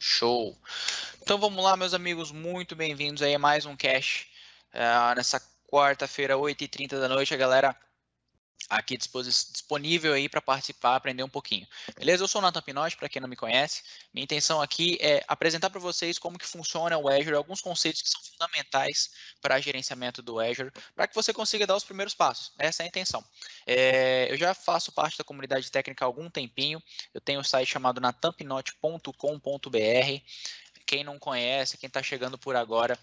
Show. Então vamos lá, meus amigos, muito bem-vindos aí a mais um cash ah, uh, nessa quarta-feira, 8h30 da noite. A galera aqui disponível aí para participar, aprender um pouquinho. Beleza? Eu sou o Nathan Pinotti, para quem não me conhece. Minha intenção aqui é apresentar para vocês como que funciona o Azure, alguns conceitos que são fundamentais para gerenciamento do Azure, para que você consiga dar os primeiros passos. Essa é a intenção. É, eu já faço parte da comunidade técnica há algum tempinho. Eu tenho um site chamado natampinote.com.br. Quem não conhece, quem está chegando por agora,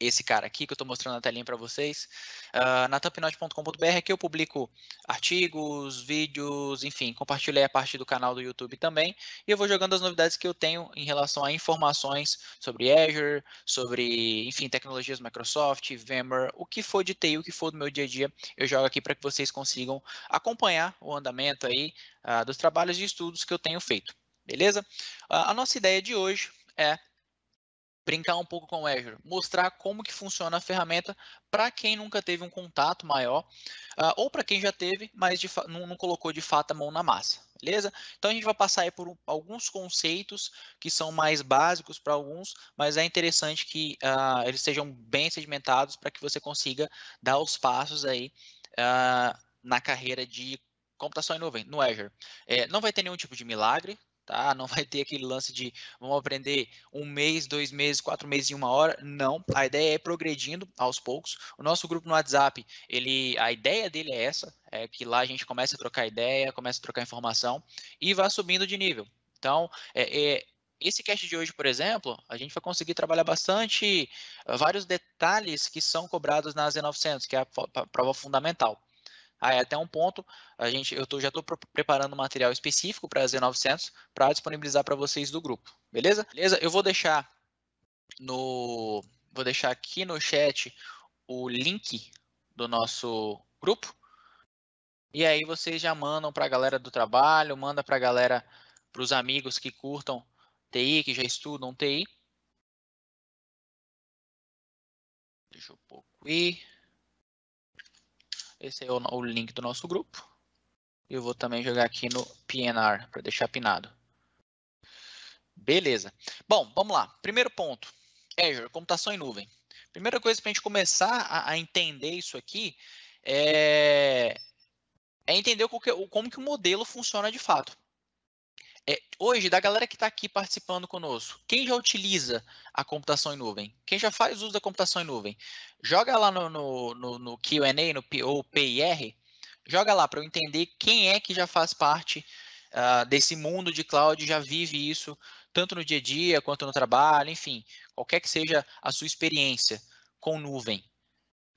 esse cara aqui que eu estou mostrando na telinha para vocês, uh, na thumbnail.com.br, que eu publico artigos, vídeos, enfim, compartilhei a parte do canal do YouTube também, e eu vou jogando as novidades que eu tenho em relação a informações sobre Azure, sobre, enfim, tecnologias Microsoft, VMware, o que for de TI, o que for do meu dia a dia, eu jogo aqui para que vocês consigam acompanhar o andamento aí uh, dos trabalhos e estudos que eu tenho feito, beleza? Uh, a nossa ideia de hoje é brincar um pouco com o Azure, mostrar como que funciona a ferramenta para quem nunca teve um contato maior uh, ou para quem já teve, mas não, não, colocou de fato a mão na massa, beleza? Então a gente vai passar aí por alguns conceitos que são mais básicos para alguns, mas é interessante que uh, eles sejam bem sedimentados para que você consiga dar os passos aí uh, na carreira de computação em nuvem no Azure. É, não vai ter nenhum tipo de milagre, tá? Não vai ter aquele lance de vamos aprender um mês, dois meses, quatro meses e uma hora. Não, a ideia é progredindo aos poucos. O nosso grupo no WhatsApp, ele, a ideia dele é essa, é que lá a gente começa a trocar ideia, começa a trocar informação e vá subindo de nível. Então, é, é esse cast de hoje, por exemplo, a gente vai conseguir trabalhar bastante ah, vários detalhes que são cobrados na Z900, que é a prova fundamental. Aí até um ponto, a gente, eu tô, já estou preparando material específico para a Z900 para disponibilizar para vocês do grupo, beleza? Beleza? Eu vou deixar no vou deixar aqui no chat o link do nosso grupo. E aí vocês já mandam para a galera do trabalho, manda para a galera, para os amigos que curtam TI, que já estudam TI. Deixa eu pouco ir. Esse é o, o link do nosso grupo. Eu vou também jogar aqui no PNR para deixar pinado. Beleza. Bom, vamos lá. Primeiro ponto, Azure, é, computação em nuvem. Primeira coisa para a gente começar a, a, entender isso aqui é, é entender como que, como que o modelo funciona de fato. É, hoje, da galera que está aqui participando conosco, quem já utiliza a computação em nuvem? Quem já faz uso da computação em nuvem? Joga lá no, no, no, no QA, no POPIR, joga lá para eu entender quem é que já faz parte uh, desse mundo de cloud, já vive isso, tanto no dia a dia quanto no trabalho, enfim, qualquer que seja a sua experiência com nuvem.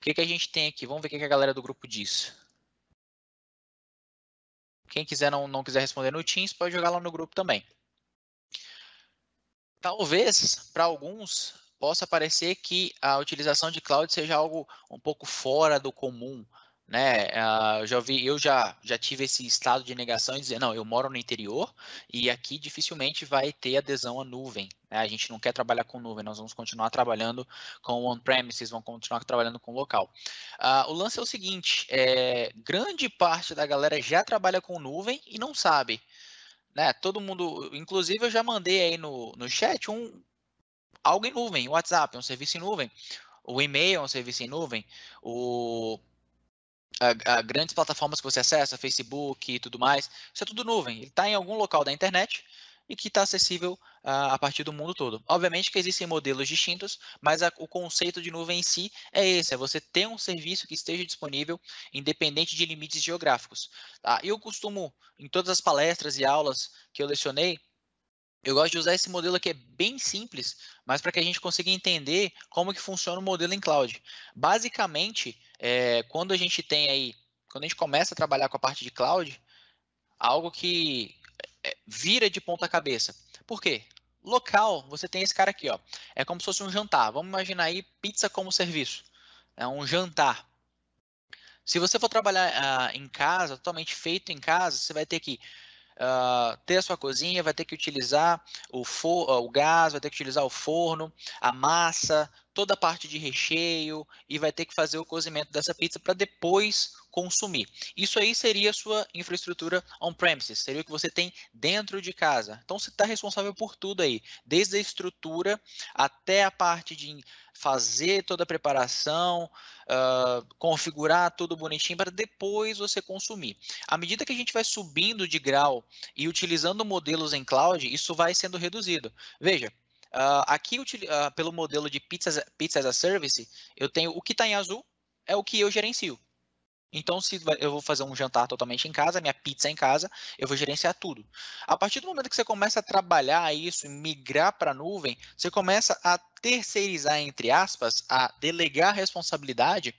O que, que a gente tem aqui? Vamos ver o que a galera do grupo diz. Quem quiser não, não quiser responder no Teams, pode jogar lá no grupo também. Talvez, para alguns, possa parecer que a utilização de cloud seja algo um pouco fora do comum, né? Uh, já vi, eu já, já tive esse estado de negação e dizer, não, eu moro no interior e aqui dificilmente vai ter adesão à nuvem. Né? A gente não quer trabalhar com nuvem, nós vamos continuar trabalhando com on-premises, vamos continuar trabalhando com local. Uh, o lance é o seguinte: é, grande parte da galera já trabalha com nuvem e não sabe. Né? Todo mundo, inclusive eu já mandei aí no, no chat um algo em nuvem, WhatsApp é um serviço em nuvem, o e-mail é um serviço em nuvem, o a, a grandes plataformas que você acessa, Facebook e tudo mais, isso é tudo nuvem. Ele está em algum local da internet e que está acessível a, ah, a partir do mundo todo. Obviamente que existem modelos distintos, mas a, o conceito de nuvem em si é esse: é você ter um serviço que esteja disponível, independente de limites geográficos. Tá? Eu costumo, em todas as palestras e aulas que eu lecionei, eu gosto de usar esse modelo aqui, é bem simples, mas para que a gente consiga entender como que funciona o modelo em cloud. Basicamente, é, quando a gente tem aí, quando a gente começa a trabalhar com a parte de cloud, algo que é, vira de ponta cabeça. Por quê? Local, você tem esse cara aqui, ó. É como se fosse um jantar. Vamos imaginar aí pizza como serviço. É um jantar. Se você for trabalhar ah, em casa, totalmente feito em casa, você vai ter que ah, ter a sua cozinha, vai ter que utilizar o, for, ah, o gás, vai ter que utilizar o forno, a massa, toda a parte de recheio e vai ter que fazer o cozimento dessa pizza para depois consumir. Isso aí seria a sua infraestrutura on-premises, seria o que você tem dentro de casa. Então você está responsável por tudo aí, desde a estrutura até a parte de fazer toda a preparação, uh, configurar tudo bonitinho para depois você consumir. À medida que a gente vai subindo de grau e utilizando modelos em cloud, isso vai sendo reduzido. Veja, uh, aqui uh, pelo modelo de pizza, pizza as a service, eu tenho o que está em azul é o que eu gerencio. Então, se eu vou fazer um jantar totalmente em casa, minha pizza é em casa, eu vou gerenciar tudo. A partir do momento que você começa a trabalhar isso migrar para a nuvem, você começa a terceirizar, entre aspas, a delegar a responsabilidade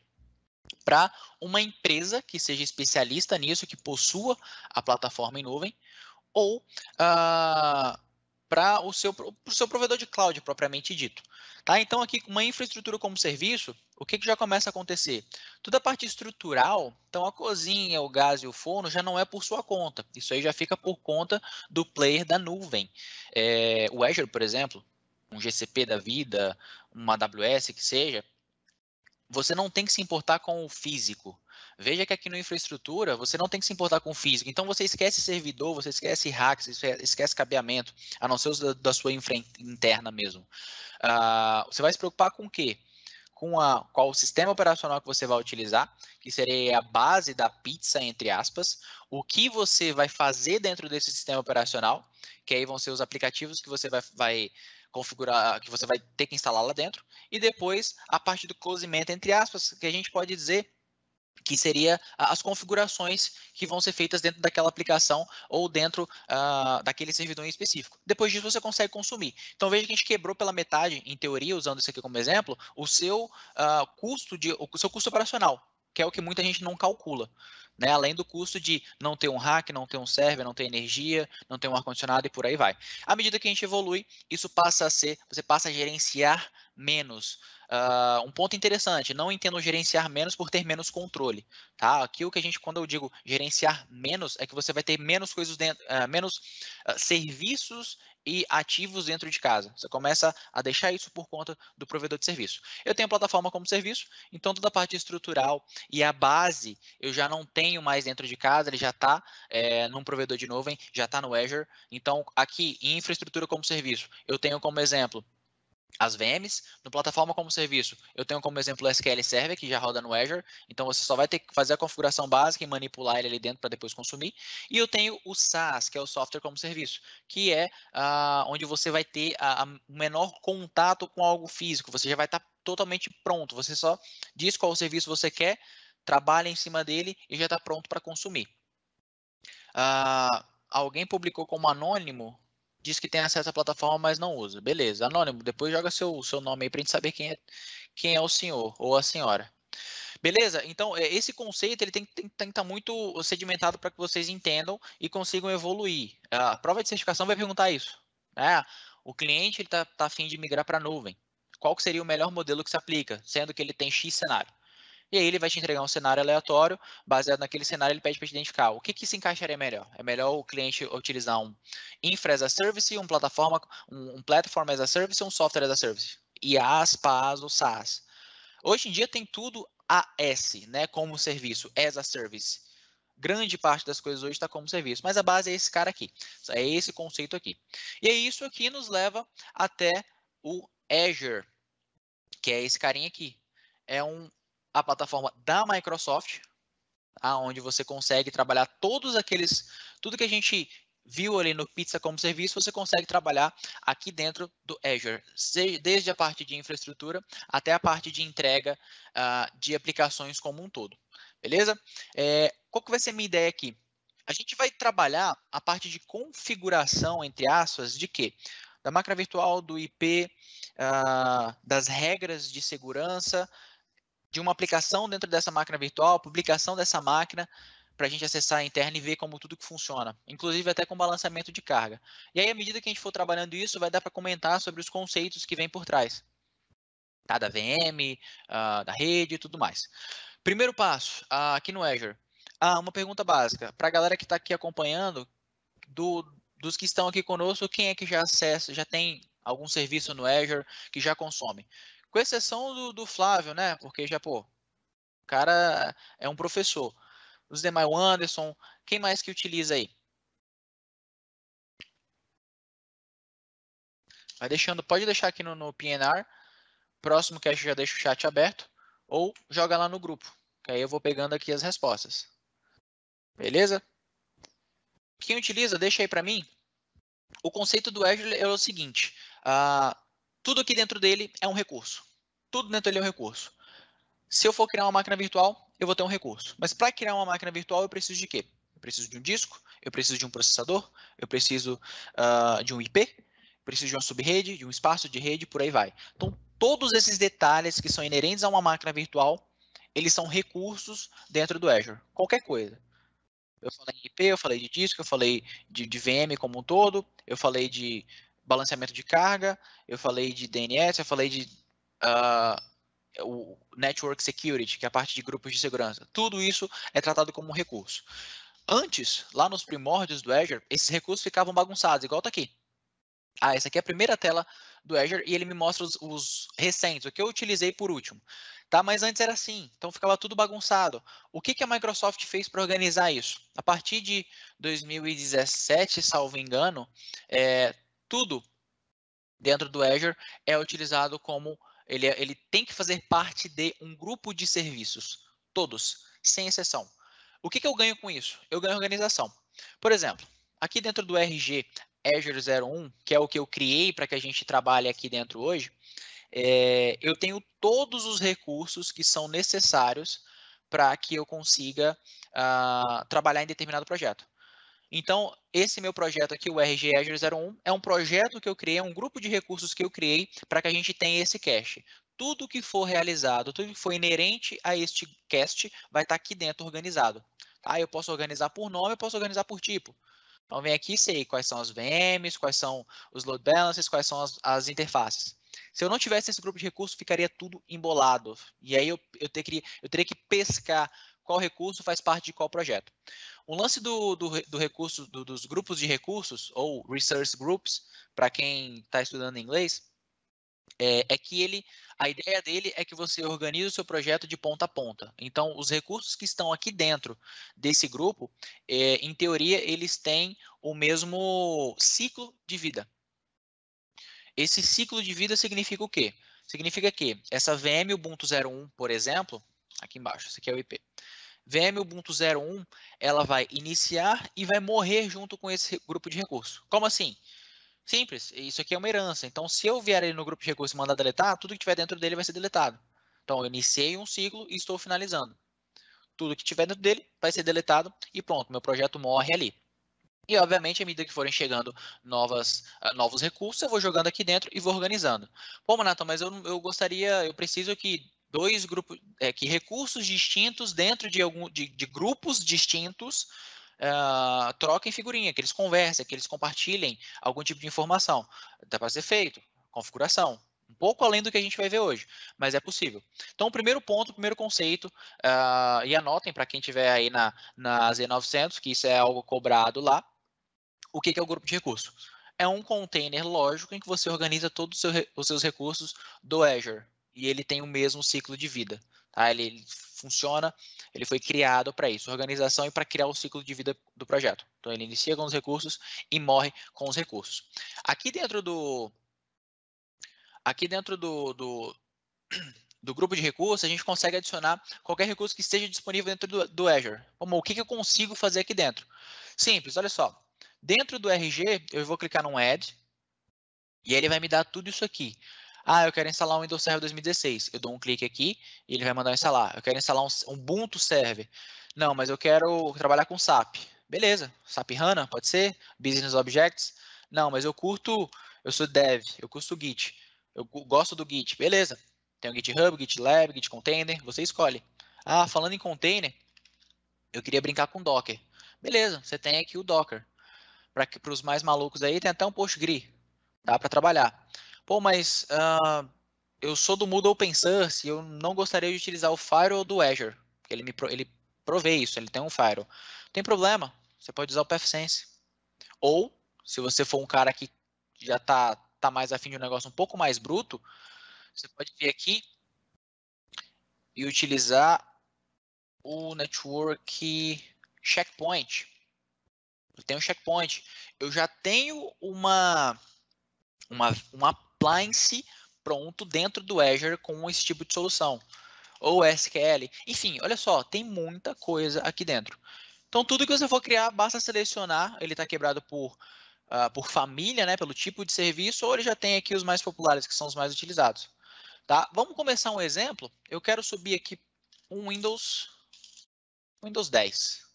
para uma empresa que seja especialista nisso, que possua a plataforma em nuvem, ou uh, para o seu, pro seu provedor de cloud, propriamente dito. Tá? Então, aqui, com uma infraestrutura como serviço, o que, que já começa a acontecer? Toda a parte estrutural, então a cozinha, o gás e o forno já não é por sua conta. Isso aí já fica por conta do player da nuvem. É, o Azure, por exemplo, um GCP da vida, uma AWS que seja, você não tem que se importar com o físico. Veja que aqui no infraestrutura você não tem que se importar com físico. Então você esquece servidor, você esquece hacks é, esquece cabeamento, a não ser da, da sua infra interna mesmo. Uh, você vai se preocupar com o quê? com a, qual o sistema operacional que você vai utilizar, que seria a base da pizza, entre aspas, o que você vai fazer dentro desse sistema operacional, que aí vão ser os aplicativos que você vai, vai configurar, que você vai ter que instalar lá dentro, e depois a parte do closement, entre aspas, que a gente pode dizer que seria as configurações que vão ser feitas dentro daquela aplicação ou dentro uh, daquele servidor em específico. Depois disso, você consegue consumir. Então, veja que a gente quebrou pela metade, em teoria, usando isso aqui como exemplo, o seu uh, custo de, o seu custo operacional, que é o que muita gente não calcula né? Além do custo de não ter um rack, não ter um server, não ter energia, não ter um ar-condicionado e por aí vai. À medida que a gente evolui, isso passa a ser, você passa a gerenciar menos. Uh, um ponto interessante, não entendo gerenciar menos por ter menos controle, tá? Aqui o que a gente, quando eu digo gerenciar menos, é que você vai ter menos coisas dentro, uh, menos uh, serviços e ativos dentro de casa. Você começa a deixar isso por conta do provedor de serviço. Eu tenho a plataforma como serviço, então toda a parte estrutural e a base eu já não tenho mais dentro de casa, ele já está é, num provedor de nuvem, já está no Azure. Então, aqui, em infraestrutura como serviço, eu tenho como exemplo as VMs. No plataforma como serviço, eu tenho como exemplo o SQL Server, que já roda no Azure, então você só vai ter que fazer a configuração básica e manipular ele ali dentro para depois consumir. E eu tenho o SaaS, que é o Software como Serviço, que é ah, onde você vai ter o menor contato com algo físico, você já vai estar tá totalmente pronto, você só diz qual serviço você quer, trabalha em cima dele e já está pronto para consumir. Ah, alguém publicou como anônimo diz que tem acesso à plataforma, mas não usa. Beleza, anônimo, depois joga seu, seu nome aí para a gente saber quem é, quem é o senhor ou a senhora. Beleza? Então, é, esse conceito ele tem, tem, tem que estar tá muito sedimentado para que vocês entendam e consigam evoluir. A prova de certificação vai perguntar isso. Né? O cliente está tá afim de migrar para a nuvem. Qual seria o melhor modelo que se aplica, sendo que ele tem X cenário? E aí ele vai te entregar um cenário aleatório, baseado naquele cenário, ele pede para te identificar o que, que se encaixaria melhor. É melhor o cliente utilizar um infra as a service, um plataforma, um, um platform as a service, um software as a service. IaaS, PAS ou SaaS. Hoje em dia tem tudo AS, né, como serviço, as a service. Grande parte das coisas hoje está como serviço, mas a base é esse cara aqui, é esse conceito aqui. E é isso aqui nos leva até o Azure, que é esse carinha aqui. É um a plataforma da Microsoft, aonde você consegue trabalhar todos aqueles, tudo que a gente viu ali no Pizza como serviço, você consegue trabalhar aqui dentro do Azure, desde a parte de infraestrutura até a parte de entrega uh, de aplicações como um todo. Beleza? É, qual que vai ser a minha ideia aqui? A gente vai trabalhar a parte de configuração, entre aspas, de quê? Da máquina virtual, do IP, uh, ah, das regras de segurança, de uma aplicação dentro dessa máquina virtual, publicação dessa máquina, para a gente acessar a interna e ver como tudo que funciona, inclusive até com balanceamento de carga. E aí, à medida que a gente for trabalhando isso, vai dar para comentar sobre os conceitos que vem por trás, tá? da VM, uh, ah, da rede e tudo mais. Primeiro passo, uh, aqui no Azure. Ah, uma pergunta básica, para a galera que está aqui acompanhando, do, dos que estão aqui conosco, quem é que já acessa, já tem algum serviço no Azure que já consome? Com exceção do, do Flávio, né? Porque já, pô, o cara é um professor. Os demais, o Anderson, quem mais que utiliza aí? Vai deixando, pode deixar aqui no, no PNR. Próximo cast já deixa o chat aberto. Ou joga lá no grupo. Que aí eu vou pegando aqui as respostas. Beleza? Quem utiliza, deixa aí para mim. O conceito do Azure é o seguinte. Uh, tudo aqui dentro dele é um recurso. Tudo dentro dele é um recurso. Se eu for criar uma máquina virtual, eu vou ter um recurso. Mas para criar uma máquina virtual, eu preciso de quê? Eu preciso de um disco, eu preciso de um processador, eu preciso uh, de um IP, preciso de uma subrede, de um espaço de rede, por aí vai. Então, todos esses detalhes que são inerentes a uma máquina virtual, eles são recursos dentro do Azure. Qualquer coisa. Eu falei de IP, eu falei de disco, eu falei de, de VM como um todo, eu falei de balanceamento de carga, eu falei de DNS, eu falei de uh, o Network Security, que é a parte de grupos de segurança. Tudo isso é tratado como recurso. Antes, lá nos primórdios do Azure, esses recursos ficavam bagunçados, igual tá aqui. Ah, essa aqui é a primeira tela do Azure e ele me mostra os, os, recentes, o que eu utilizei por último. Tá, mas antes era assim, então ficava tudo bagunçado. O que, que a Microsoft fez para organizar isso? A partir de 2017, salvo engano, é, tudo dentro do Azure é utilizado como ele, é, ele tem que fazer parte de um grupo de serviços, todos, sem exceção. O que, que eu ganho com isso? Eu ganho organização. Por exemplo, aqui dentro do RG Azure 01, que é o que eu criei para que a gente trabalhe aqui dentro hoje, é, eu tenho todos os recursos que são necessários para que eu consiga uh, trabalhar em determinado projeto. Então, esse meu projeto aqui, o RG Azure 01, é um projeto que eu criei, é um grupo de recursos que eu criei para que a gente tenha esse cache. Tudo que for realizado, tudo que for inerente a este cache, vai estar tá aqui dentro organizado. Tá? Eu posso organizar por nome, eu posso organizar por tipo. Então, vem aqui e sei quais são as VMs, quais são os load balances, quais são as, as interfaces. Se eu não tivesse esse grupo de recursos, ficaria tudo embolado. E aí eu, eu, ter que, eu teria que pescar qual recurso faz parte de qual projeto. O lance do, do, do recurso, do, dos grupos de recursos, ou resource groups, para quem está estudando inglês, é, é, que ele, a ideia dele é que você organize o seu projeto de ponta a ponta. Então, os recursos que estão aqui dentro desse grupo, é, em teoria, eles têm o mesmo ciclo de vida. Esse ciclo de vida significa o quê? Significa que essa VM Ubuntu 01, por exemplo, aqui embaixo, esse aqui é o IP. VM Ubuntu 01, ela vai iniciar e vai morrer junto com esse grupo de recurso. Como assim? Simples, isso aqui é uma herança. Então, se eu vier ali no grupo de recurso e mandar deletar, tudo que tiver dentro dele vai ser deletado. Então, eu iniciei um ciclo e estou finalizando. Tudo que tiver dentro dele vai ser deletado e pronto, meu projeto morre ali. E, obviamente, à medida que forem chegando novas, uh, novos recursos, eu vou jogando aqui dentro e vou organizando. Pô, Manato, mas eu, eu gostaria, eu preciso que dois grupos, é, que recursos distintos dentro de, algum, de, de grupos distintos uh, troquem figurinha, que eles conversem, que eles compartilhem algum tipo de informação. Dá para ser feito, configuração. Um pouco além do que a gente vai ver hoje, mas é possível. Então, o primeiro ponto, o primeiro conceito, uh, e anotem para quem tiver aí na, na Z900, que isso é algo cobrado lá, o que, que é o grupo de recurso? É um container lógico em que você organiza todos os seus recursos do Azure e ele tem o mesmo ciclo de vida. Tá? Ele, ele funciona, ele foi criado para isso, organização e para criar o ciclo de vida do projeto. Então ele inicia com os recursos e morre com os recursos. Aqui dentro do aqui dentro do, do, do grupo de recursos, a gente consegue adicionar qualquer recurso que esteja disponível dentro do, do Azure. Como, o que, que eu consigo fazer aqui dentro? Simples, olha só. Dentro do RG, eu vou clicar no Add, e ele vai me dar tudo isso aqui. Ah, eu quero instalar um Windows Server 2016. Eu dou um clique aqui e ele vai mandar eu instalar. Eu quero instalar um Ubuntu Server. Não, mas eu quero trabalhar com SAP. Beleza, SAP HANA, pode ser? Business Objects. Não, mas eu curto, eu sou dev, eu curto Git. Eu gosto do Git, beleza. Tem o GitHub, GitLab, Git Container, você escolhe. Ah, falando em container, eu queria brincar com Docker. Beleza, você tem aqui o Docker. Para os mais malucos aí, tem até um PostgreSQL, dá para trabalhar pô, mas uh, eu sou do Moodle Open Source e eu não gostaria de utilizar o Firewall do Azure, porque ele, me, ele provê isso, ele tem um Firewall. Não tem problema, você pode usar o PFSense. Ou, se você for um cara que já está tá mais afim de um negócio um pouco mais bruto, você pode vir aqui e utilizar o network checkpoint. Eu tenho um checkpoint. Eu já tenho uma, uma, uma appliance pronto dentro do Azure com esse tipo de solução. Ou SQL. Enfim, olha só, tem muita coisa aqui dentro. Então, tudo que você for criar, basta selecionar. Ele está quebrado por, uh, por família, né, pelo tipo de serviço, ou ele já tem aqui os mais populares, que são os mais utilizados. Tá? Vamos começar um exemplo. Eu quero subir aqui um Windows, Windows 10.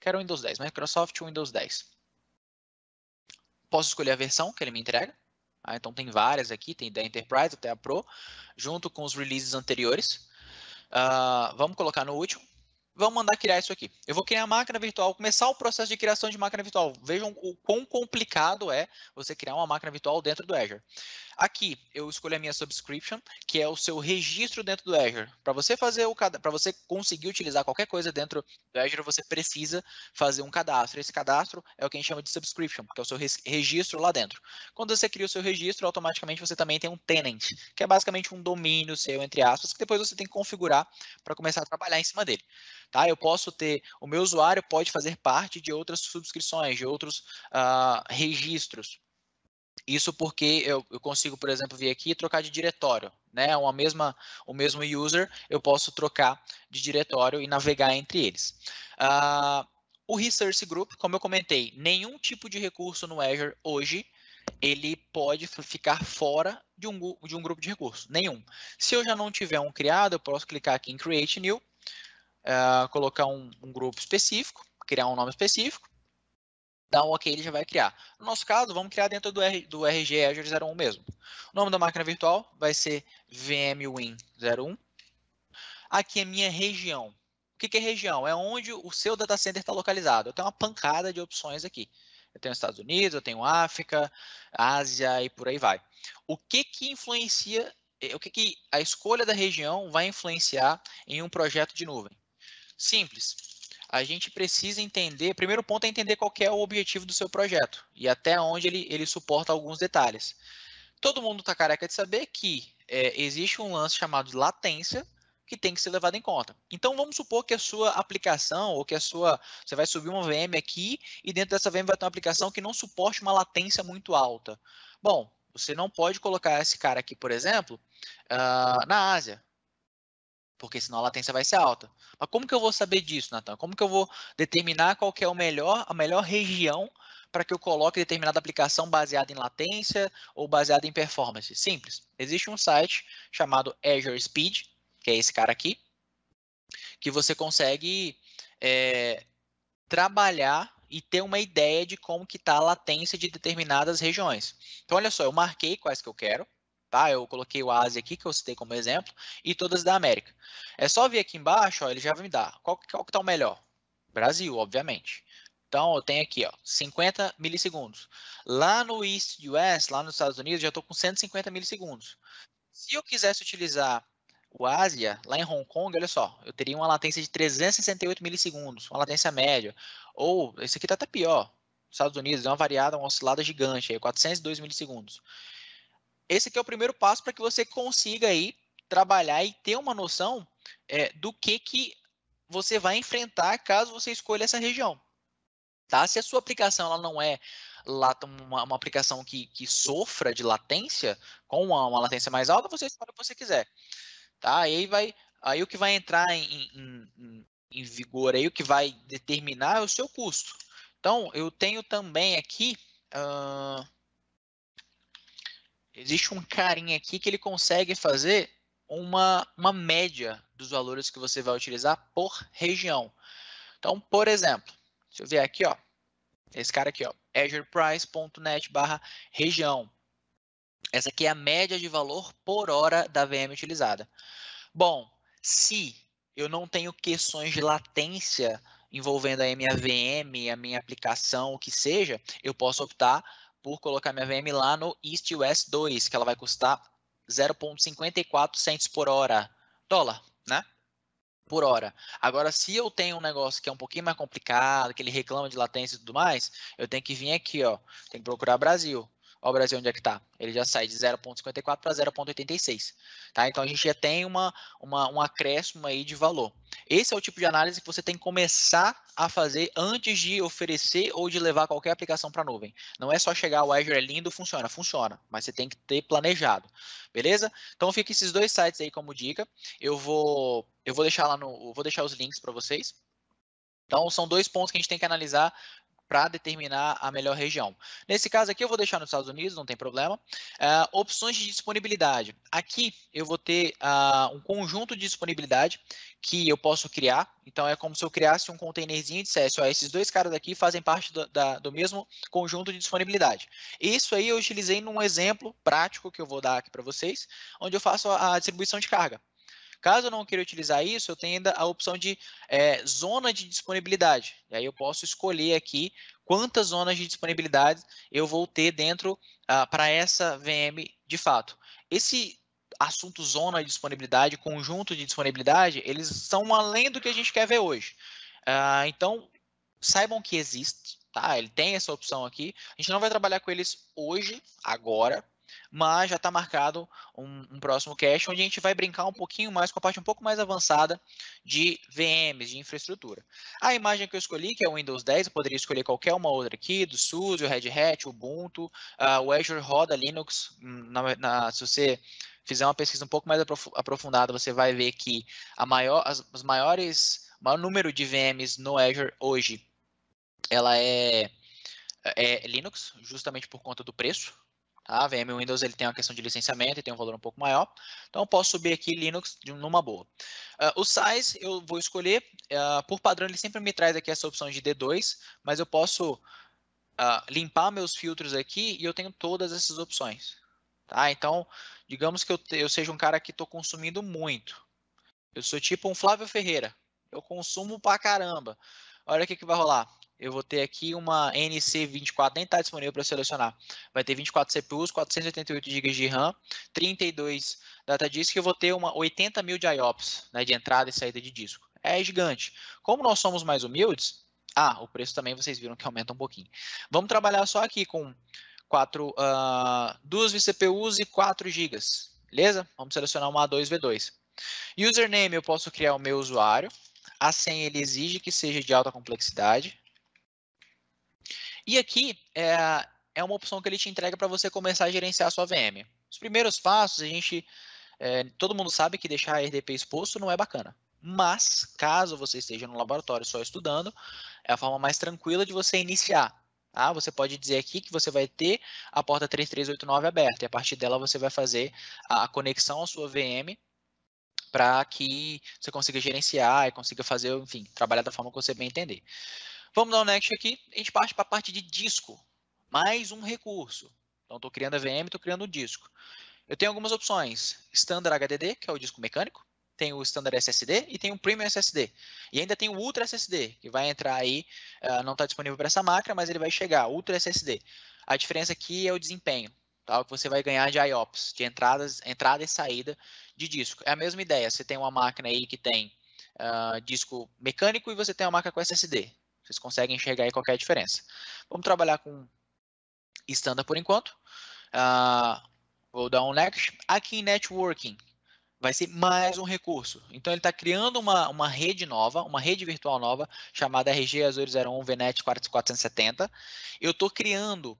Quero Windows 10, Microsoft Windows 10. Posso escolher a versão que ele me entrega. Ah, então tem várias aqui, tem da Enterprise até a Pro, junto com os releases anteriores. Uh, vamos colocar no último. Vamos mandar criar isso aqui. Eu vou criar a máquina virtual, começar o processo de criação de máquina virtual. Vejam o quão complicado é você criar uma máquina virtual dentro do Azure. Aqui eu escolho a minha subscription, que é o seu registro dentro do Azure. Para você fazer o para você conseguir utilizar qualquer coisa dentro do Azure, você precisa fazer um cadastro. Esse cadastro é o que a gente chama de subscription, que é o seu registro lá dentro. Quando você cria o seu registro, automaticamente você também tem um tenant, que é basicamente um domínio seu entre aspas, que depois você tem que configurar para começar a trabalhar em cima dele. Tá? Eu posso ter o meu usuário pode fazer parte de outras subscrições, de outros uh, registros. Isso porque eu, eu, consigo, por exemplo, vir aqui e trocar de diretório, né? Uma mesma, o mesmo user, eu posso trocar de diretório e navegar entre eles. Uh, o Research Group, como eu comentei, nenhum tipo de recurso no Azure hoje ele pode ficar fora de um, de um grupo de recursos, nenhum. Se eu já não tiver um criado, eu posso clicar aqui em Create New, uh, colocar um, um grupo específico, criar um nome específico, dá um OK, ele já vai criar. No nosso caso, vamos criar dentro do, R, do RG Azure 01 mesmo. O nome da máquina virtual vai ser VMWin01. Aqui é minha região. O que, que é região? É onde o seu data center está localizado. Eu tenho uma pancada de opções aqui. Eu tenho Estados Unidos, eu tenho África, Ásia e por aí vai. O que que influencia, é, o que que a escolha da região vai influenciar em um projeto de nuvem? Simples a gente precisa entender, primeiro ponto é entender qual é o objetivo do seu projeto e até onde ele, ele suporta alguns detalhes. Todo mundo está careca de saber que é, existe um lance chamado latência, que tem que ser levado em conta. Então vamos supor que a sua aplicação ou que a sua você vai subir uma VM aqui e dentro dessa VM vai ter uma aplicação que não suporte uma latência muito alta. Bom, você não pode colocar esse cara aqui, por exemplo, uh, na Ásia porque senão a latência vai ser alta. Mas como que eu vou saber disso, Natan? Como que eu vou determinar qual que é o melhor, a melhor região para que eu coloque determinada aplicação baseada em latência ou baseada em performance? Simples. Existe um site chamado Azure Speed, que é esse cara aqui, que você consegue é, trabalhar e ter uma ideia de como que está a latência de determinadas regiões. Então, olha só, eu marquei quais que eu quero, tá? Eu coloquei o Ásia aqui, que eu citei como exemplo, e todas da América. É só vir aqui embaixo, ó, ele já vai me dar. Qual, qual que tá o melhor? Brasil, obviamente. Então, eu tenho aqui, ó, 50 milissegundos. Lá no East US, lá nos Estados Unidos, já estou com 150 milissegundos. Se eu quisesse utilizar o Ásia, lá em Hong Kong, olha só, eu teria uma latência de 368 milissegundos, uma latência média. Ou, esse aqui está até pior, Estados Unidos, é uma variada, uma oscilada gigante, aí, 402 milissegundos esse aqui é o primeiro passo para que você consiga aí trabalhar e ter uma noção é, do que, que você vai enfrentar caso você escolha essa região. Tá? Se a sua aplicação ela não é uma, uma aplicação que, que sofra de latência, com uma, uma latência mais alta, você escolhe o que você quiser. Tá? aí, vai, aí o que vai entrar em, em, em, em vigor, aí o que vai determinar é o seu custo. Então, eu tenho também aqui... Uh existe um carinha aqui que ele consegue fazer uma, uma média dos valores que você vai utilizar por região. Então, por exemplo, se eu vier aqui, ó, esse cara aqui, ó, azureprice.net barra região. Essa aqui é a média de valor por hora da VM utilizada. Bom, se eu não tenho questões de latência envolvendo a minha VM, a minha aplicação, o que seja, eu posso optar por colocar minha VM lá no East US 2, que ela vai custar 0,54 centos por hora, dólar, né? Por hora. Agora, se eu tenho um negócio que é um pouquinho mais complicado, que ele reclama de latência e tudo mais, eu tenho que vir aqui, ó, tem que procurar Brasil. Olha o Brasil onde é que está. Ele já sai de 0,54 para 0,86. Tá? Então a gente já tem uma, uma, um acréscimo aí de valor. Esse é o tipo de análise que você tem que começar a fazer antes de oferecer ou de levar qualquer aplicação para a nuvem. Não é só chegar, o Azure é lindo, funciona. Funciona, mas você tem que ter planejado. Beleza? Então fica esses dois sites aí como dica. Eu vou, eu vou deixar lá no. Vou deixar os links para vocês. Então, são dois pontos que a gente tem que analisar para determinar a melhor região. Nesse caso aqui eu vou deixar nos Estados Unidos, não tem problema. Uh, opções de disponibilidade. Aqui eu vou ter uh, um conjunto de disponibilidade que eu posso criar. Então é como se eu criasse um containerzinho e dissesse, ó, esses dois caras daqui fazem parte do, da, do mesmo conjunto de disponibilidade. Isso aí eu utilizei num exemplo prático que eu vou dar aqui para vocês, onde eu faço a distribuição de carga. Caso eu não queira utilizar isso, eu tenho ainda a opção de é, zona de disponibilidade. E aí eu posso escolher aqui quantas zonas de disponibilidade eu vou ter dentro ah, para essa VM de fato. Esse assunto zona de disponibilidade, conjunto de disponibilidade, eles são além do que a gente quer ver hoje. Ah, então, saibam que existe, tá? Ele tem essa opção aqui. A gente não vai trabalhar com eles hoje, agora, mas já está marcado um, um, próximo cast onde a gente vai brincar um pouquinho mais com a parte um pouco mais avançada de VMs, de infraestrutura. A imagem que eu escolhi, que é o Windows 10, eu poderia escolher qualquer uma outra aqui, do SUSE, o Red Hat, o Ubuntu, uh, o Azure roda Linux, hum, na, na, se você fizer uma pesquisa um pouco mais aprofundada, você vai ver que a maior, as, as maiores, o maior número de VMs no Azure hoje, ela é é Linux, justamente por conta do preço. Tá? VM Windows ele tem uma questão de licenciamento e tem um valor um pouco maior. Então, eu posso subir aqui Linux de, numa boa. Uh, o size eu vou escolher, uh, por padrão ele sempre me traz aqui essa opção de D2, mas eu posso uh, limpar meus filtros aqui e eu tenho todas essas opções. Tá? Então, digamos que eu, eu seja um cara que estou consumindo muito. Eu sou tipo um Flávio Ferreira. Eu consumo pra caramba. Olha o que, que vai rolar eu vou ter aqui uma NC24, nem está disponível para selecionar. Vai ter 24 CPUs, 488 GB de RAM, 32 data disk, eu vou ter uma 80 mil de IOPS, né, de entrada e saída de disco. É gigante. Como nós somos mais humildes, ah, o preço também vocês viram que aumenta um pouquinho. Vamos trabalhar só aqui com quatro, uh, duas vCPUs e 4 GB, beleza? Vamos selecionar uma A2 V2. Username, eu posso criar o meu usuário. A senha, ele exige que seja de alta complexidade. E aqui é, é uma opção que ele te entrega para você começar a gerenciar a sua VM. Os primeiros passos, a gente. É, todo mundo sabe que deixar a RDP exposto não é bacana. Mas, caso você esteja no laboratório só estudando, é a forma mais tranquila de você iniciar. Tá? Você pode dizer aqui que você vai ter a porta 3389 aberta e a partir dela você vai fazer a conexão à sua VM para que você consiga gerenciar e consiga fazer, enfim, trabalhar da forma que você bem entender. Vamos dar um next aqui, a gente parte para a parte de disco, mais um recurso. Então, estou criando a VM, estou criando o disco. Eu tenho algumas opções, Standard HDD, que é o disco mecânico, tem o Standard SSD e tem o Premium SSD. E ainda tem o Ultra SSD, que vai entrar aí, uh, não está disponível para essa máquina, mas ele vai chegar, Ultra SSD. A diferença aqui é o desempenho, tá? o que você vai ganhar de IOPS, de entradas, entrada e saída de disco. É a mesma ideia, você tem uma máquina aí que tem uh, disco mecânico e você tem uma máquina com SSD. Vocês conseguem enxergar aí qualquer diferença. Vamos trabalhar com standard por enquanto. Uh, vou dar um next. Aqui em networking, vai ser mais um recurso. Então, ele está criando uma, uma rede nova, uma rede virtual nova, chamada RG Azure 01 VNet 470. Eu estou criando,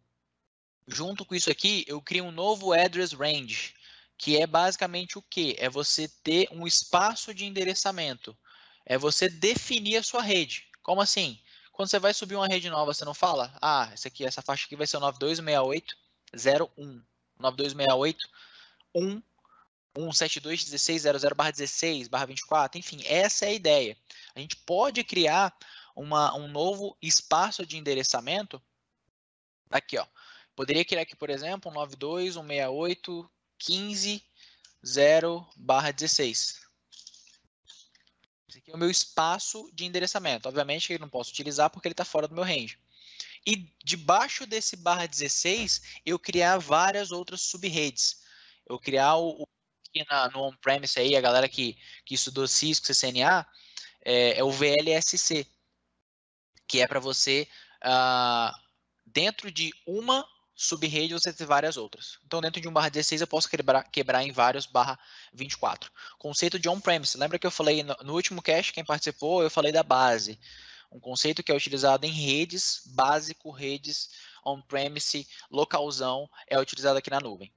junto com isso aqui, eu crio um novo address range, que é basicamente o quê? É você ter um espaço de endereçamento. É você definir a sua rede. Como assim? Quando você vai subir uma rede nova, você não fala, ah, essa aqui, essa faixa aqui vai ser o 926801, 9268 barra 16 24 enfim, essa é a ideia. A gente pode criar uma, um novo espaço de endereçamento aqui, ó. Poderia criar aqui, por exemplo, 92.168.15.0/16. Esse aqui é o meu espaço de endereçamento. Obviamente que eu não posso utilizar porque ele está fora do meu range. E debaixo desse barra 16, eu criar várias outras subredes. Eu criar o, o aqui na, no on-premise aí, a galera que, que estudou Cisco, CCNA, é, é o VLSC, que é para você, ah, dentro de uma Subrede você tem várias outras. Então, dentro de um barra 16, eu posso quebrar, quebrar em vários barra 24. Conceito de on-premise. Lembra que eu falei no, no último cache, quem participou, eu falei da base. Um conceito que é utilizado em redes, básico, redes, on-premise, localzão, é utilizado aqui na nuvem.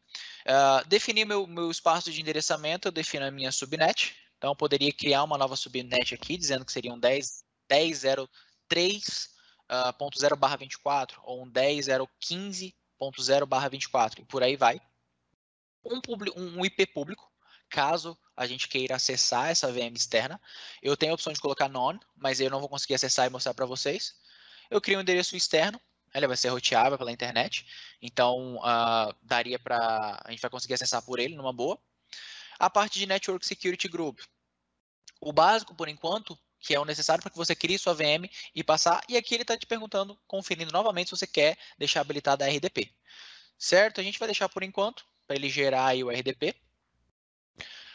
Uh, ah, definir meu, meu espaço de endereçamento, eu defino a minha subnet. Então, eu poderia criar uma nova subnet aqui, dizendo que seriam um 10, 10.03.0 uh, 24 ou um 10.015 1.0/24 e por aí vai. Um, um IP público, caso a gente queira acessar essa VM externa. Eu tenho a opção de colocar none, mas eu não vou conseguir acessar e mostrar para vocês. Eu crio um endereço externo, ele vai ser roteável pela internet, então uh, daria para a gente vai conseguir acessar por ele numa boa. A parte de Network Security Group. O básico, por enquanto, que é o necessário para que você crie sua VM e passar. E aqui ele está te perguntando, conferindo novamente se você quer deixar habilitada a RDP. Certo? A gente vai deixar por enquanto, para ele gerar o RDP.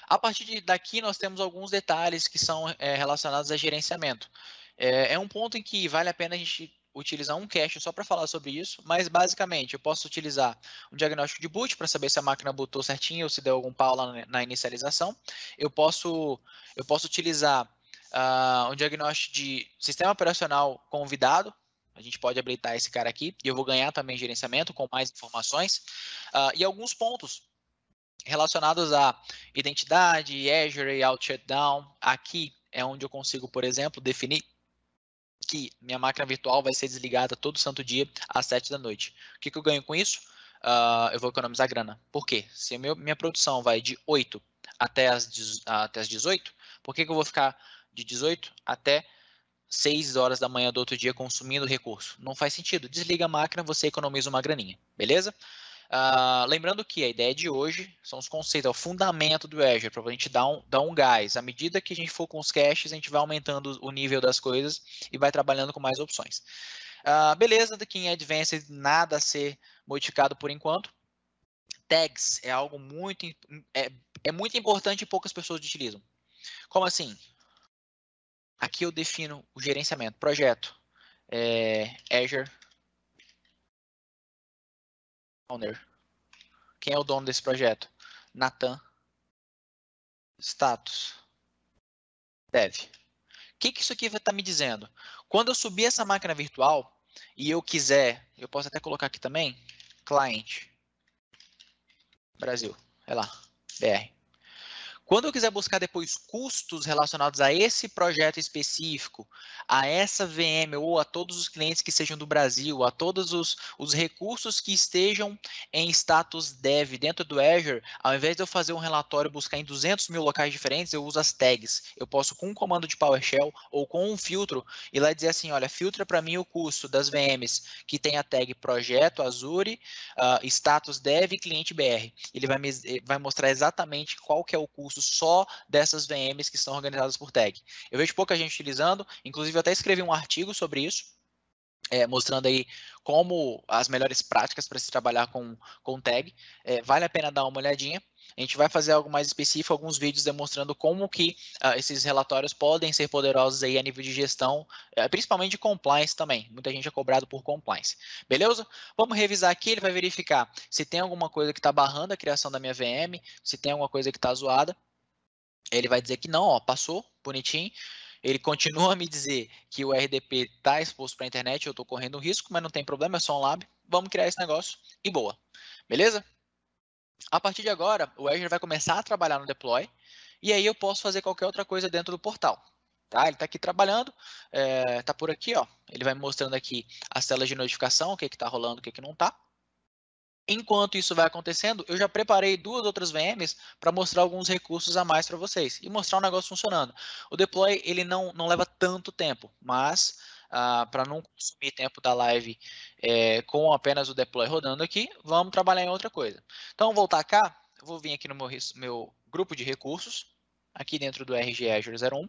A partir de, daqui, nós temos alguns detalhes que são é, relacionados a gerenciamento. É, é um ponto em que vale a pena a gente utilizar um cache só para falar sobre isso, mas basicamente eu posso utilizar um diagnóstico de boot para saber se a máquina bootou certinho ou se deu algum pau lá na inicialização. Eu posso, eu posso utilizar uh, um diagnóstico de sistema operacional convidado. A gente pode habilitar esse cara aqui e eu vou ganhar também gerenciamento com mais informações uh, e alguns pontos relacionados a identidade, Azure, Out Shutdown. Aqui é onde eu consigo, por exemplo, definir que minha máquina virtual vai ser desligada todo santo dia às 7 da noite. O que, que eu ganho com isso? Uh, eu vou economizar grana. Por quê? Se meu, minha produção vai de 8 até as, até as 18, por que, que eu vou ficar de 18 até 6 horas da manhã do outro dia consumindo recurso. Não faz sentido. Desliga a máquina, você economiza uma graninha, beleza? Uh, lembrando que a ideia de hoje são os conceitos, é o fundamento do Azure, para a gente dar um, dar um gás. À medida que a gente for com os caches, a gente vai aumentando o nível das coisas e vai trabalhando com mais opções. Uh, beleza, daqui em Advanced, nada a ser modificado por enquanto. Tags é algo muito, é, é muito importante e poucas pessoas utilizam. Como assim? Aqui eu defino o gerenciamento, projeto, é, Azure Owner. Quem é o dono desse projeto? Natan. Status. Dev. O que, que isso aqui está me dizendo? Quando eu subir essa máquina virtual e eu quiser, eu posso até colocar aqui também, cliente. Brasil, é lá, BR. Quando eu quiser buscar depois custos relacionados a esse projeto específico, a essa VM ou a todos os clientes que sejam do Brasil, a todos os, os recursos que estejam em status dev dentro do Azure, ao invés de eu fazer um relatório e buscar em 200 mil locais diferentes, eu uso as tags. Eu posso, com um comando de PowerShell ou com um filtro, ir lá dizer assim, olha, filtra para mim o custo das VMs que tem a tag projeto Azure, uh, status dev cliente BR. Ele vai, me, eh, vai mostrar exatamente qual que é o custo só dessas VMs que estão organizadas por tag. Eu vejo pouca gente utilizando, inclusive eu até escrevi um artigo sobre isso, é, mostrando aí como as melhores práticas para se trabalhar com, com tag. É, vale a pena dar uma olhadinha. A gente vai fazer algo mais específico, alguns vídeos demonstrando como que uh, esses relatórios podem ser poderosos aí a nível de gestão, uh, principalmente de compliance também. Muita gente é cobrado por compliance. Beleza? Vamos revisar aqui, ele vai verificar se tem alguma coisa que está barrando a criação da minha VM, se tem alguma coisa que está zoada. Ele vai dizer que não, ó, passou, bonitinho. Ele continua a me dizer que o RDP está exposto para a internet, eu estou correndo um risco, mas não tem problema, é só um lab. Vamos criar esse negócio e boa. Beleza? A partir de agora, o Azure vai começar a trabalhar no deploy e aí eu posso fazer qualquer outra coisa dentro do portal. Tá? Ele está aqui trabalhando, está eh, é, por aqui, ó. ele vai me mostrando aqui as telas de notificação, o que está rolando, o que, que não está. Enquanto isso vai acontecendo, eu já preparei duas outras VMs para mostrar alguns recursos a mais para vocês e mostrar o negócio funcionando. O deploy ele não, não leva tanto tempo, mas ah, para não consumir tempo da live é, com apenas o deploy rodando aqui, vamos trabalhar em outra coisa. Então, voltar cá, eu vou vir aqui no meu, meu grupo de recursos, aqui dentro do RG Azure 01.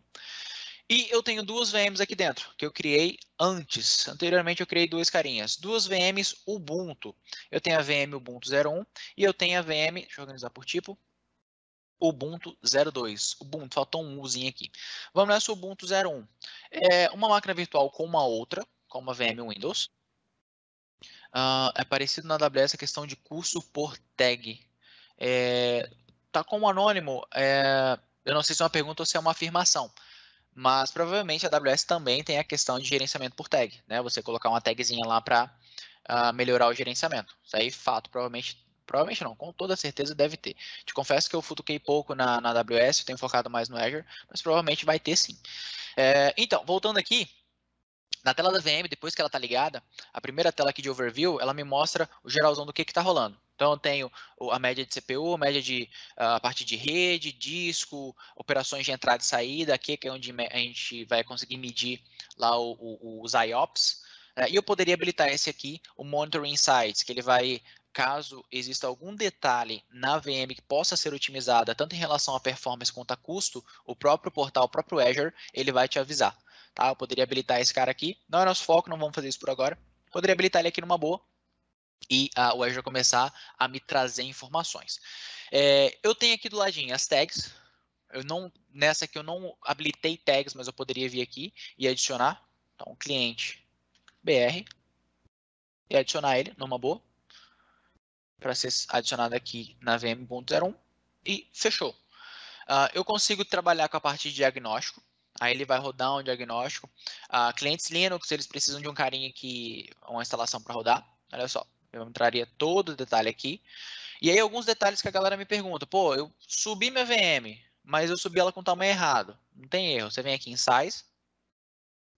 E eu tenho duas VMs aqui dentro, que eu criei antes. Anteriormente eu criei duas carinhas. Duas VMs Ubuntu. Eu tenho a VM Ubuntu 01 e eu tenho a VM, deixa eu organizar por tipo, Ubuntu 02. Ubuntu, faltou um Uzinho aqui. Vamos nessa Ubuntu 01. É uma máquina virtual com uma outra, com uma VM Windows. Uh, é parecido na AWS a questão de curso por tag. É, tá como anônimo, é, eu não sei se é uma pergunta ou se é uma afirmação. Mas provavelmente a AWS também tem a questão de gerenciamento por tag, né? Você colocar uma tagzinha lá para uh, ah, melhorar o gerenciamento. Isso aí, fato, provavelmente Provavelmente não, com toda certeza deve ter. Te confesso que eu futuquei pouco na, na AWS, tenho focado mais no Azure, mas provavelmente vai ter sim. É, então, voltando aqui, na tela da VM, depois que ela está ligada, a primeira tela aqui de overview, ela me mostra o geralzão do que está rolando. Então eu tenho a média de CPU, a média de ah, a parte de rede, disco, operações de entrada e saída, aqui que é onde a gente vai conseguir medir lá o, o, os IOPS. Né? E eu poderia habilitar esse aqui, o Monitoring Insights, que ele vai, caso exista algum detalhe na VM que possa ser otimizada, tanto em relação à performance quanto a custo, o próprio portal, o próprio Azure, ele vai te avisar. Tá? Eu poderia habilitar esse cara aqui. Não é nosso foco, não vamos fazer isso por agora. Poderia habilitar ele aqui numa boa e a, o Azure começar a me trazer informações. É, eu tenho aqui do ladinho as tags. Eu não, nessa aqui eu não habilitei tags, mas eu poderia vir aqui e adicionar. Então, cliente BR e adicionar ele numa boa para ser adicionado aqui na VM.01 e fechou. Uh, eu consigo trabalhar com a parte de diagnóstico. Aí ele vai rodar um diagnóstico. Uh, clientes Linux, eles precisam de um carinha que uma instalação para rodar. Olha só, eu entraria todo o detalhe aqui. E aí, alguns detalhes que a galera me pergunta: pô, eu subi minha VM, mas eu subi ela com tamanho errado. Não tem erro. Você vem aqui em size,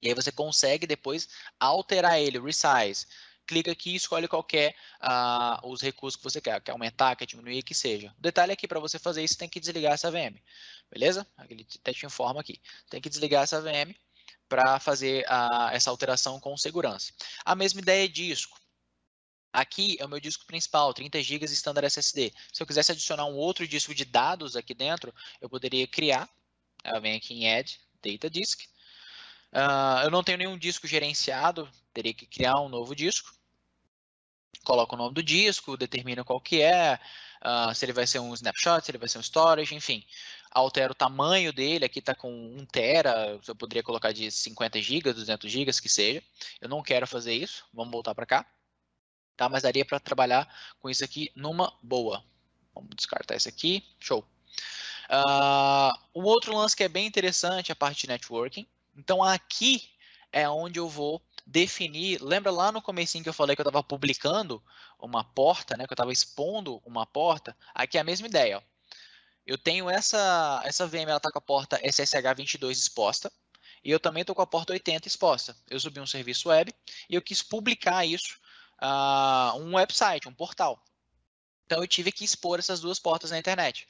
e aí você consegue depois alterar ele, resize. Clica aqui e escolhe qualquer uh, os recursos que você quer, quer aumentar, quer diminuir, que seja. O detalhe aqui, é para você fazer isso, tem que desligar essa VM, beleza? Ele até te informa aqui. Tem que desligar essa VM para fazer ah, essa alteração com segurança. A mesma ideia é disco. Aqui é o meu disco principal, 30 GB standard SSD. Se eu quisesse adicionar um outro disco de dados aqui dentro, eu poderia criar. Eu ah, venho aqui em Add, Data Disk. Uh, ah, eu não tenho nenhum disco gerenciado, teria que criar um novo disco. Coloco o nome do disco, determina qual que é, uh, se ele vai ser um snapshot, se ele vai ser um storage, enfim. Altero o tamanho dele, aqui está com 1 tera, eu poderia colocar de 50 GB, 200 GB, que seja. Eu não quero fazer isso, vamos voltar para cá tá? Mas daria para trabalhar com isso aqui numa boa. Vamos descartar isso aqui, show. Uh, um outro lance que é bem interessante é a parte de networking. Então aqui é onde eu vou definir, lembra lá no comecinho que eu falei que eu estava publicando uma porta, né, que eu estava expondo uma porta? Aqui é a mesma ideia, ó. Eu tenho essa, essa VM, ela está com a porta SSH22 exposta, e eu também estou com a porta 80 exposta. Eu subi um serviço web e eu quis publicar isso uh, um website, um portal. Então eu tive que expor essas duas portas na internet.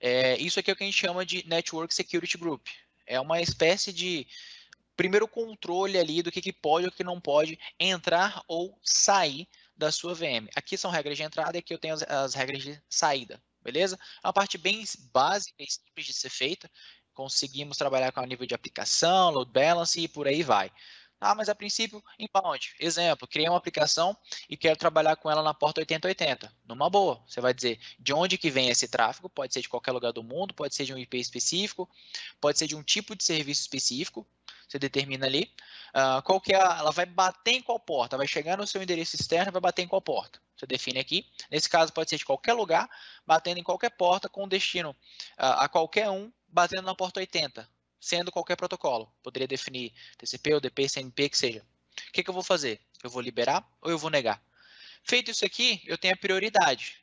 É, isso aqui é o que a gente chama de Network Security Group. É uma espécie de primeiro controle ali do que, que pode ou que não pode entrar ou sair da sua VM. Aqui são regras de entrada e aqui eu tenho as, as regras de saída, beleza? É uma parte bem básica e simples de ser feita. Conseguimos trabalhar com o nível de aplicação, load balance e por aí vai. Ah, mas a princípio, inbound. Exemplo, criei uma aplicação e quero trabalhar com ela na porta 8080. Numa boa, você vai dizer de onde que vem esse tráfego, pode ser de qualquer lugar do mundo, pode ser de um IP específico, pode ser de um tipo de serviço específico, você determina ali. Uh, qual que é ela vai bater em qual porta, vai chegar no seu endereço externo vai bater em qual porta. Você define aqui. Nesse caso, pode ser de qualquer lugar, batendo em qualquer porta, com destino uh, a qualquer um, batendo na porta 80 sendo qualquer protocolo. Poderia definir TCP, UDP, CNP, que seja. O que, que eu vou fazer? Eu vou liberar ou eu vou negar? Feito isso aqui, eu tenho a prioridade.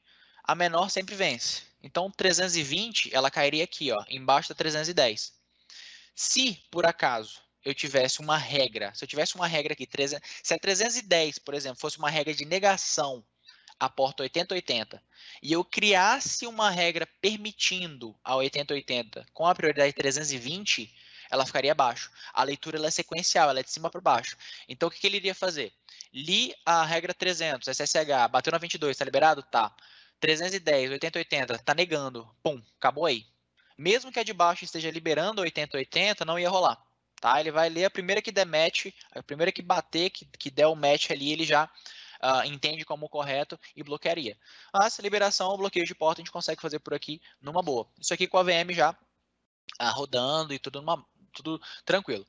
A menor sempre vence. Então, 320, ela cairia aqui, ó, embaixo da 310. Se, por acaso, eu tivesse uma regra, se eu tivesse uma regra aqui, se a 310, por exemplo, fosse uma regra de negação a porta 8080 e eu criasse uma regra permitindo a 8080 com a prioridade 320, ela ficaria abaixo. A leitura ela é sequencial, ela é de cima para baixo. Então, o que, que, ele iria fazer? Li a regra 300, SSH, bateu na 22, está liberado? Tá. 310, 8080, está negando. Pum, acabou aí. Mesmo que a de baixo esteja liberando 8080, não ia rolar. Tá? Ele vai ler a primeira que der match, a primeira que bater, que, que der o match ali, ele já uh, entende como correto e bloquearia. Mas liberação ou bloqueio de porta a gente consegue fazer por aqui numa boa. Isso aqui com a VM já uh, rodando e tudo, numa, tudo tranquilo.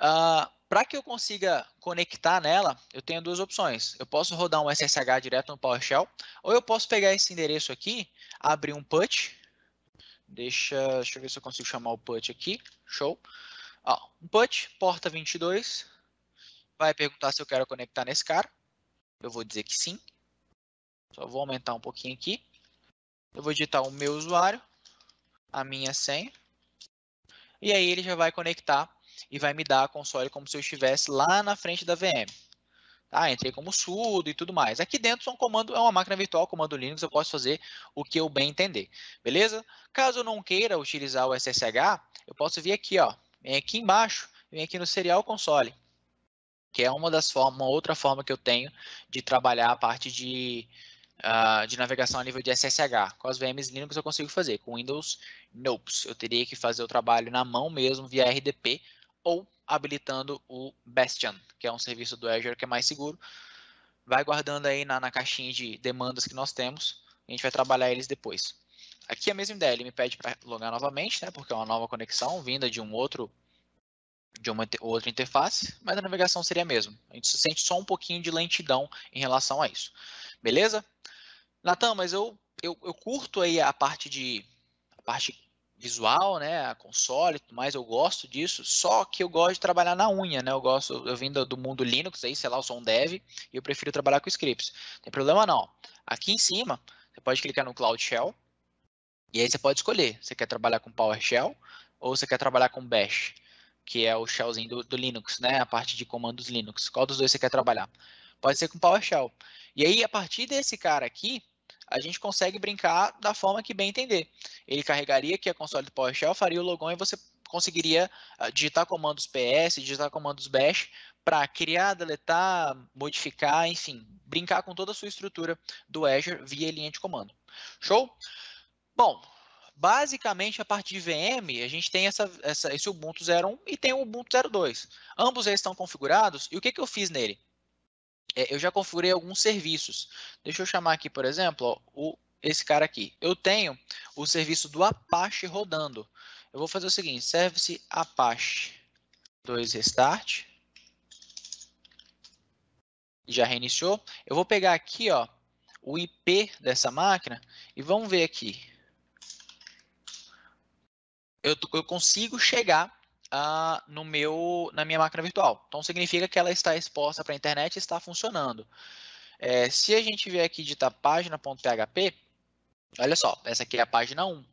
Uh, ah, para que eu consiga conectar nela, eu tenho duas opções. Eu posso rodar um SSH direto no PowerShell, ou eu posso pegar esse endereço aqui, abrir um put, deixa, deixa eu ver se eu consigo chamar o put aqui, show. Ó, um put, porta 22, vai perguntar se eu quero conectar nesse cara eu vou dizer que sim. Só vou aumentar um pouquinho aqui. Eu vou digitar o meu usuário, a minha senha. E aí ele já vai conectar e vai me dar a console como se eu estivesse lá na frente da VM. Tá? Entrei como sudo e tudo mais. Aqui dentro é um comando, é uma máquina virtual, comando Linux, eu posso fazer o que eu bem entender. Beleza? Caso eu não queira utilizar o SSH, eu posso vir aqui, ó, vem aqui embaixo, vem aqui no Serial Console que é uma das formas, outra forma que eu tenho de trabalhar a parte de, uh, de navegação a nível de SSH. Com as VMs Linux eu consigo fazer, com Windows, nope. Eu teria que fazer o trabalho na mão mesmo, via RDP, ou habilitando o Bastion, que é um serviço do Azure que é mais seguro. Vai guardando aí na, na caixinha de demandas que nós temos, a gente vai trabalhar eles depois. Aqui é a mesma ideia, ele me pede para logar novamente, né, porque é uma nova conexão vinda de um outro de uma outra interface, mas a navegação seria a mesma. A gente se sente só um pouquinho de lentidão em relação a isso. Beleza? Natan, mas eu, eu, eu curto aí a parte de a parte visual, né, a console e tudo mais, eu gosto disso, só que eu gosto de trabalhar na unha, né, eu gosto, eu vim do, do mundo Linux aí, sei lá, eu sou um dev, e eu prefiro trabalhar com scripts, não tem problema não. Aqui em cima, você pode clicar no Cloud Shell, e aí você pode escolher, você quer trabalhar com PowerShell, ou você quer trabalhar com Bash que é o shellzinho do, do, Linux, né? A parte de comandos Linux. Qual dos dois você quer trabalhar? Pode ser com PowerShell. E aí, a partir desse cara aqui, a gente consegue brincar da forma que bem entender. Ele carregaria aqui a console do PowerShell, faria o logon e você conseguiria ah, digitar comandos PS, digitar comandos bash para criar, deletar, modificar, enfim, brincar com toda a sua estrutura do Azure via linha de comando. Show? Bom, Basicamente, a parte de VM, a gente tem essa, essa, esse Ubuntu 01 e tem o Ubuntu 02. Ambos eles estão configurados. E o que, que eu fiz nele? É, eu já configurei alguns serviços. Deixa eu chamar aqui, por exemplo, ó, o, esse cara aqui. Eu tenho o serviço do Apache rodando. Eu vou fazer o seguinte, service Apache 2 restart. Já reiniciou. Eu vou pegar aqui ó, o IP dessa máquina e vamos ver aqui eu, eu consigo chegar Uh, no meu, na minha máquina virtual. Então, significa que ela está exposta para a internet e está funcionando. É, se a gente vier aqui digitar página.php, olha só, essa aqui é a página 1.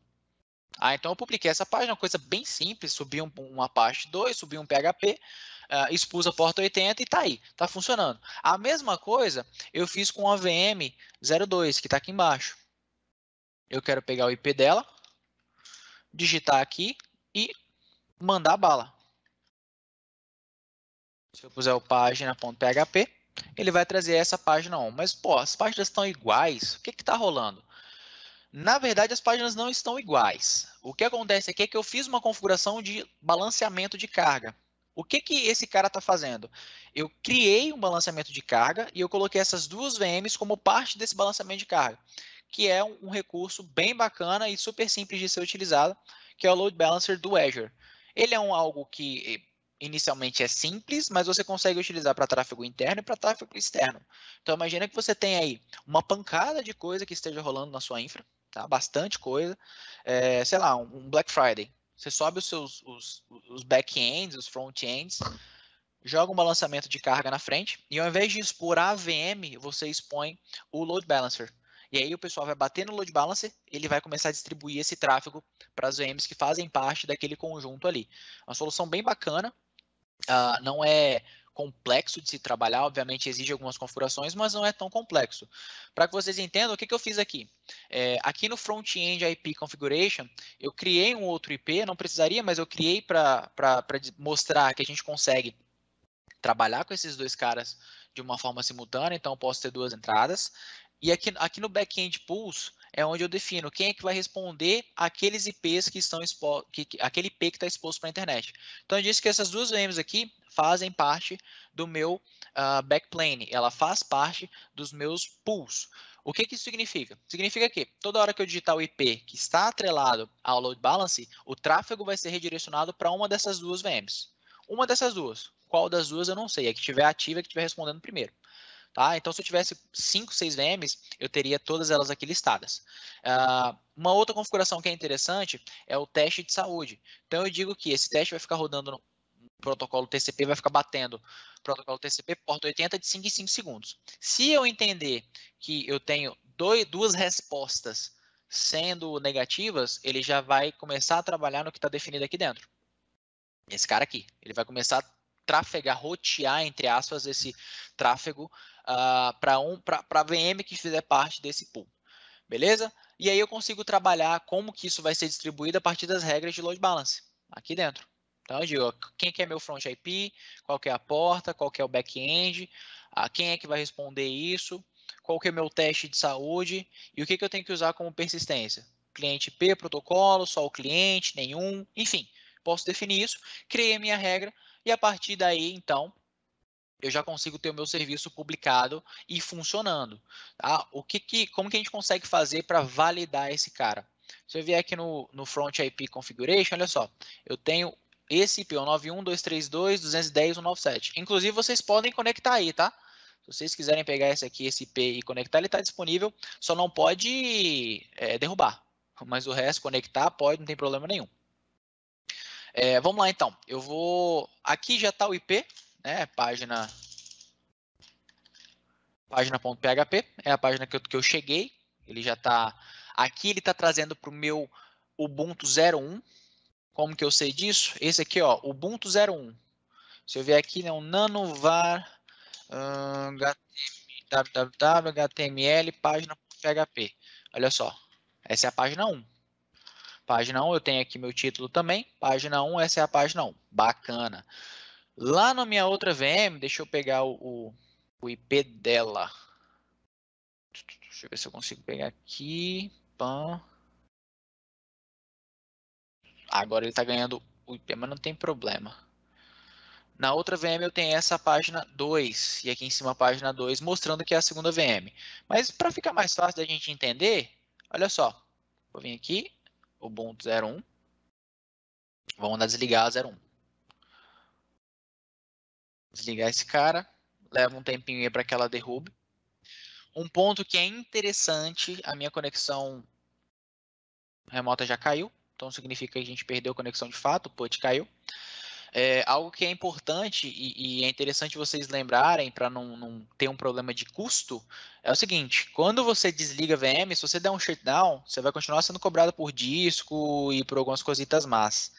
Ah, então eu publiquei essa página, uma coisa bem simples, subi um, uma parte 2, subi um PHP, uh, ah, expus a porta 80 e está aí, está funcionando. A mesma coisa eu fiz com a VM 02, que está aqui embaixo. Eu quero pegar o IP dela, digitar aqui e mandar bala. Se eu puser o página.php, ele vai trazer essa página 1. Mas, pô, as páginas estão iguais, o que está rolando? Na verdade, as páginas não estão iguais. O que acontece aqui é que eu fiz uma configuração de balanceamento de carga. O que, que esse cara está fazendo? Eu criei um balanceamento de carga e eu coloquei essas duas VMs como parte desse balanceamento de carga que é um, um recurso bem bacana e super simples de ser utilizado, que é o Load Balancer do Azure. Ele é um algo que eh, inicialmente é simples, mas você consegue utilizar para tráfego interno e para tráfego externo. Então imagina que você tem aí uma pancada de coisa que esteja rolando na sua infra, tá? Bastante coisa. É, sei lá, um Black Friday. Você sobe os seus os, os back-ends, os front-ends, joga um balançamento de carga na frente, e ao invés de expor a AVM, você expõe o load balancer. E aí o pessoal vai bater no load balancer, ele vai começar a distribuir esse tráfego para as VMs que fazem parte daquele conjunto ali. É uma solução bem bacana, uh, não é complexo de se trabalhar, obviamente exige algumas configurações, mas não é tão complexo. Para que vocês entendam, o que, que eu fiz aqui? É, aqui no front-end IP configuration, eu criei um outro IP, não precisaria, mas eu criei para mostrar que a gente consegue trabalhar com esses dois caras de uma forma simultânea, então eu posso ter duas entradas. E aqui, aqui no back-end é onde eu defino quem é que vai responder aqueles IPs que estão expostos, aquele IP que está exposto para a internet. Então, eu disse que essas duas VMs aqui fazem parte do meu uh, ah, backplane, ela faz parte dos meus pools. O que, que isso significa? Significa que toda hora que eu digitar o IP que está atrelado ao load balance, o tráfego vai ser redirecionado para uma dessas duas VMs. Uma dessas duas. Qual das duas eu não sei, é que estiver ativa é que estiver respondendo primeiro. Tá? Então, se eu tivesse 5, 6 VMs, eu teria todas elas aqui listadas. Uh, uma outra configuração que é interessante é o teste de saúde. Então, eu digo que esse teste vai ficar rodando no protocolo TCP, vai ficar batendo protocolo TCP porta 80 de 5 em 5 segundos. Se eu entender que eu tenho dois, duas respostas sendo negativas, ele já vai começar a trabalhar no que está definido aqui dentro. Esse cara aqui. Ele vai começar a trafegar, rotear, entre aspas, esse tráfego uh, ah, para um, a VM que fizer parte desse pool. Beleza? E aí eu consigo trabalhar como que isso vai ser distribuído a partir das regras de load balance aqui dentro. Então eu digo, quem que é meu front IP, qual que é a porta, qual que é o back-end, ah, quem é que vai responder isso, qual que é o meu teste de saúde e o que, que eu tenho que usar como persistência. Cliente IP, protocolo, só o cliente, nenhum, enfim. Posso definir isso, criei a minha regra e a partir daí, então, eu já consigo ter o meu serviço publicado e funcionando. Tá? O que, que como que a gente consegue fazer para validar esse cara? Se eu vier aqui no, no Front IP Configuration, olha só, eu tenho esse IP, 91232210.197. Inclusive, vocês podem conectar aí, tá? Se vocês quiserem pegar esse aqui, esse IP e conectar, ele está disponível, só não pode é, derrubar. Mas o resto, conectar, pode, não tem problema nenhum. É, vamos lá, então. Eu vou... Aqui já está o IP, né, página página.php, é a página que eu, que eu cheguei, ele já está aqui, ele está trazendo para o meu Ubuntu 01, como que eu sei disso? Esse aqui, ó, Ubuntu 01, se eu vier aqui, né, um nano var www.html página.php, olha só, essa é a página 1, página 1 eu tenho aqui meu título também, página 1, essa é a página 1, bacana, bacana, Lá na minha outra VM, deixa eu pegar o, o IP dela. Deixa eu ver se eu consigo pegar aqui. Pã. Agora ele está ganhando o IP, mas não tem problema. Na outra VM eu tenho essa página 2, e aqui em cima a página 2, mostrando que é a segunda VM. Mas para ficar mais fácil da gente entender, olha só. Vou vir aqui, Ubuntu 01. Vamos dar desligar a 01 desligar esse cara, leva um tempinho para que ela derrube. Um ponto que é interessante, a minha conexão remota já caiu, então significa que a gente perdeu a conexão de fato, o put caiu. É, algo que é importante e, e é interessante vocês lembrarem para não, não, ter um problema de custo é o seguinte: quando você desliga a VM, se você der um shutdown, você vai continuar sendo cobrado por disco e por algumas cositas más.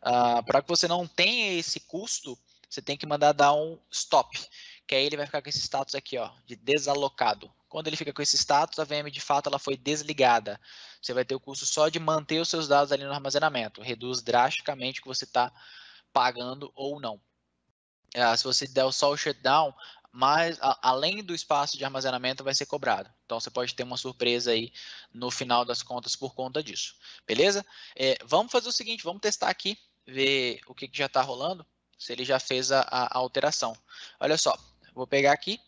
Uh, ah, para que você não tenha esse custo, você tem que mandar dar um stop, que aí ele vai ficar com esse status aqui, ó, de desalocado. Quando ele fica com esse status, a VM de fato ela foi desligada. Você vai ter o custo só de manter os seus dados ali no armazenamento. Reduz drasticamente o que você está pagando ou não. Ah, se você der só o shutdown, mas a, além do espaço de armazenamento vai ser cobrado. Então você pode ter uma surpresa aí no final das contas por conta disso. Beleza? É, vamos fazer o seguinte, vamos testar aqui, ver o que, que já está rolando se ele já fez a, a alteração. Olha só, vou pegar aqui,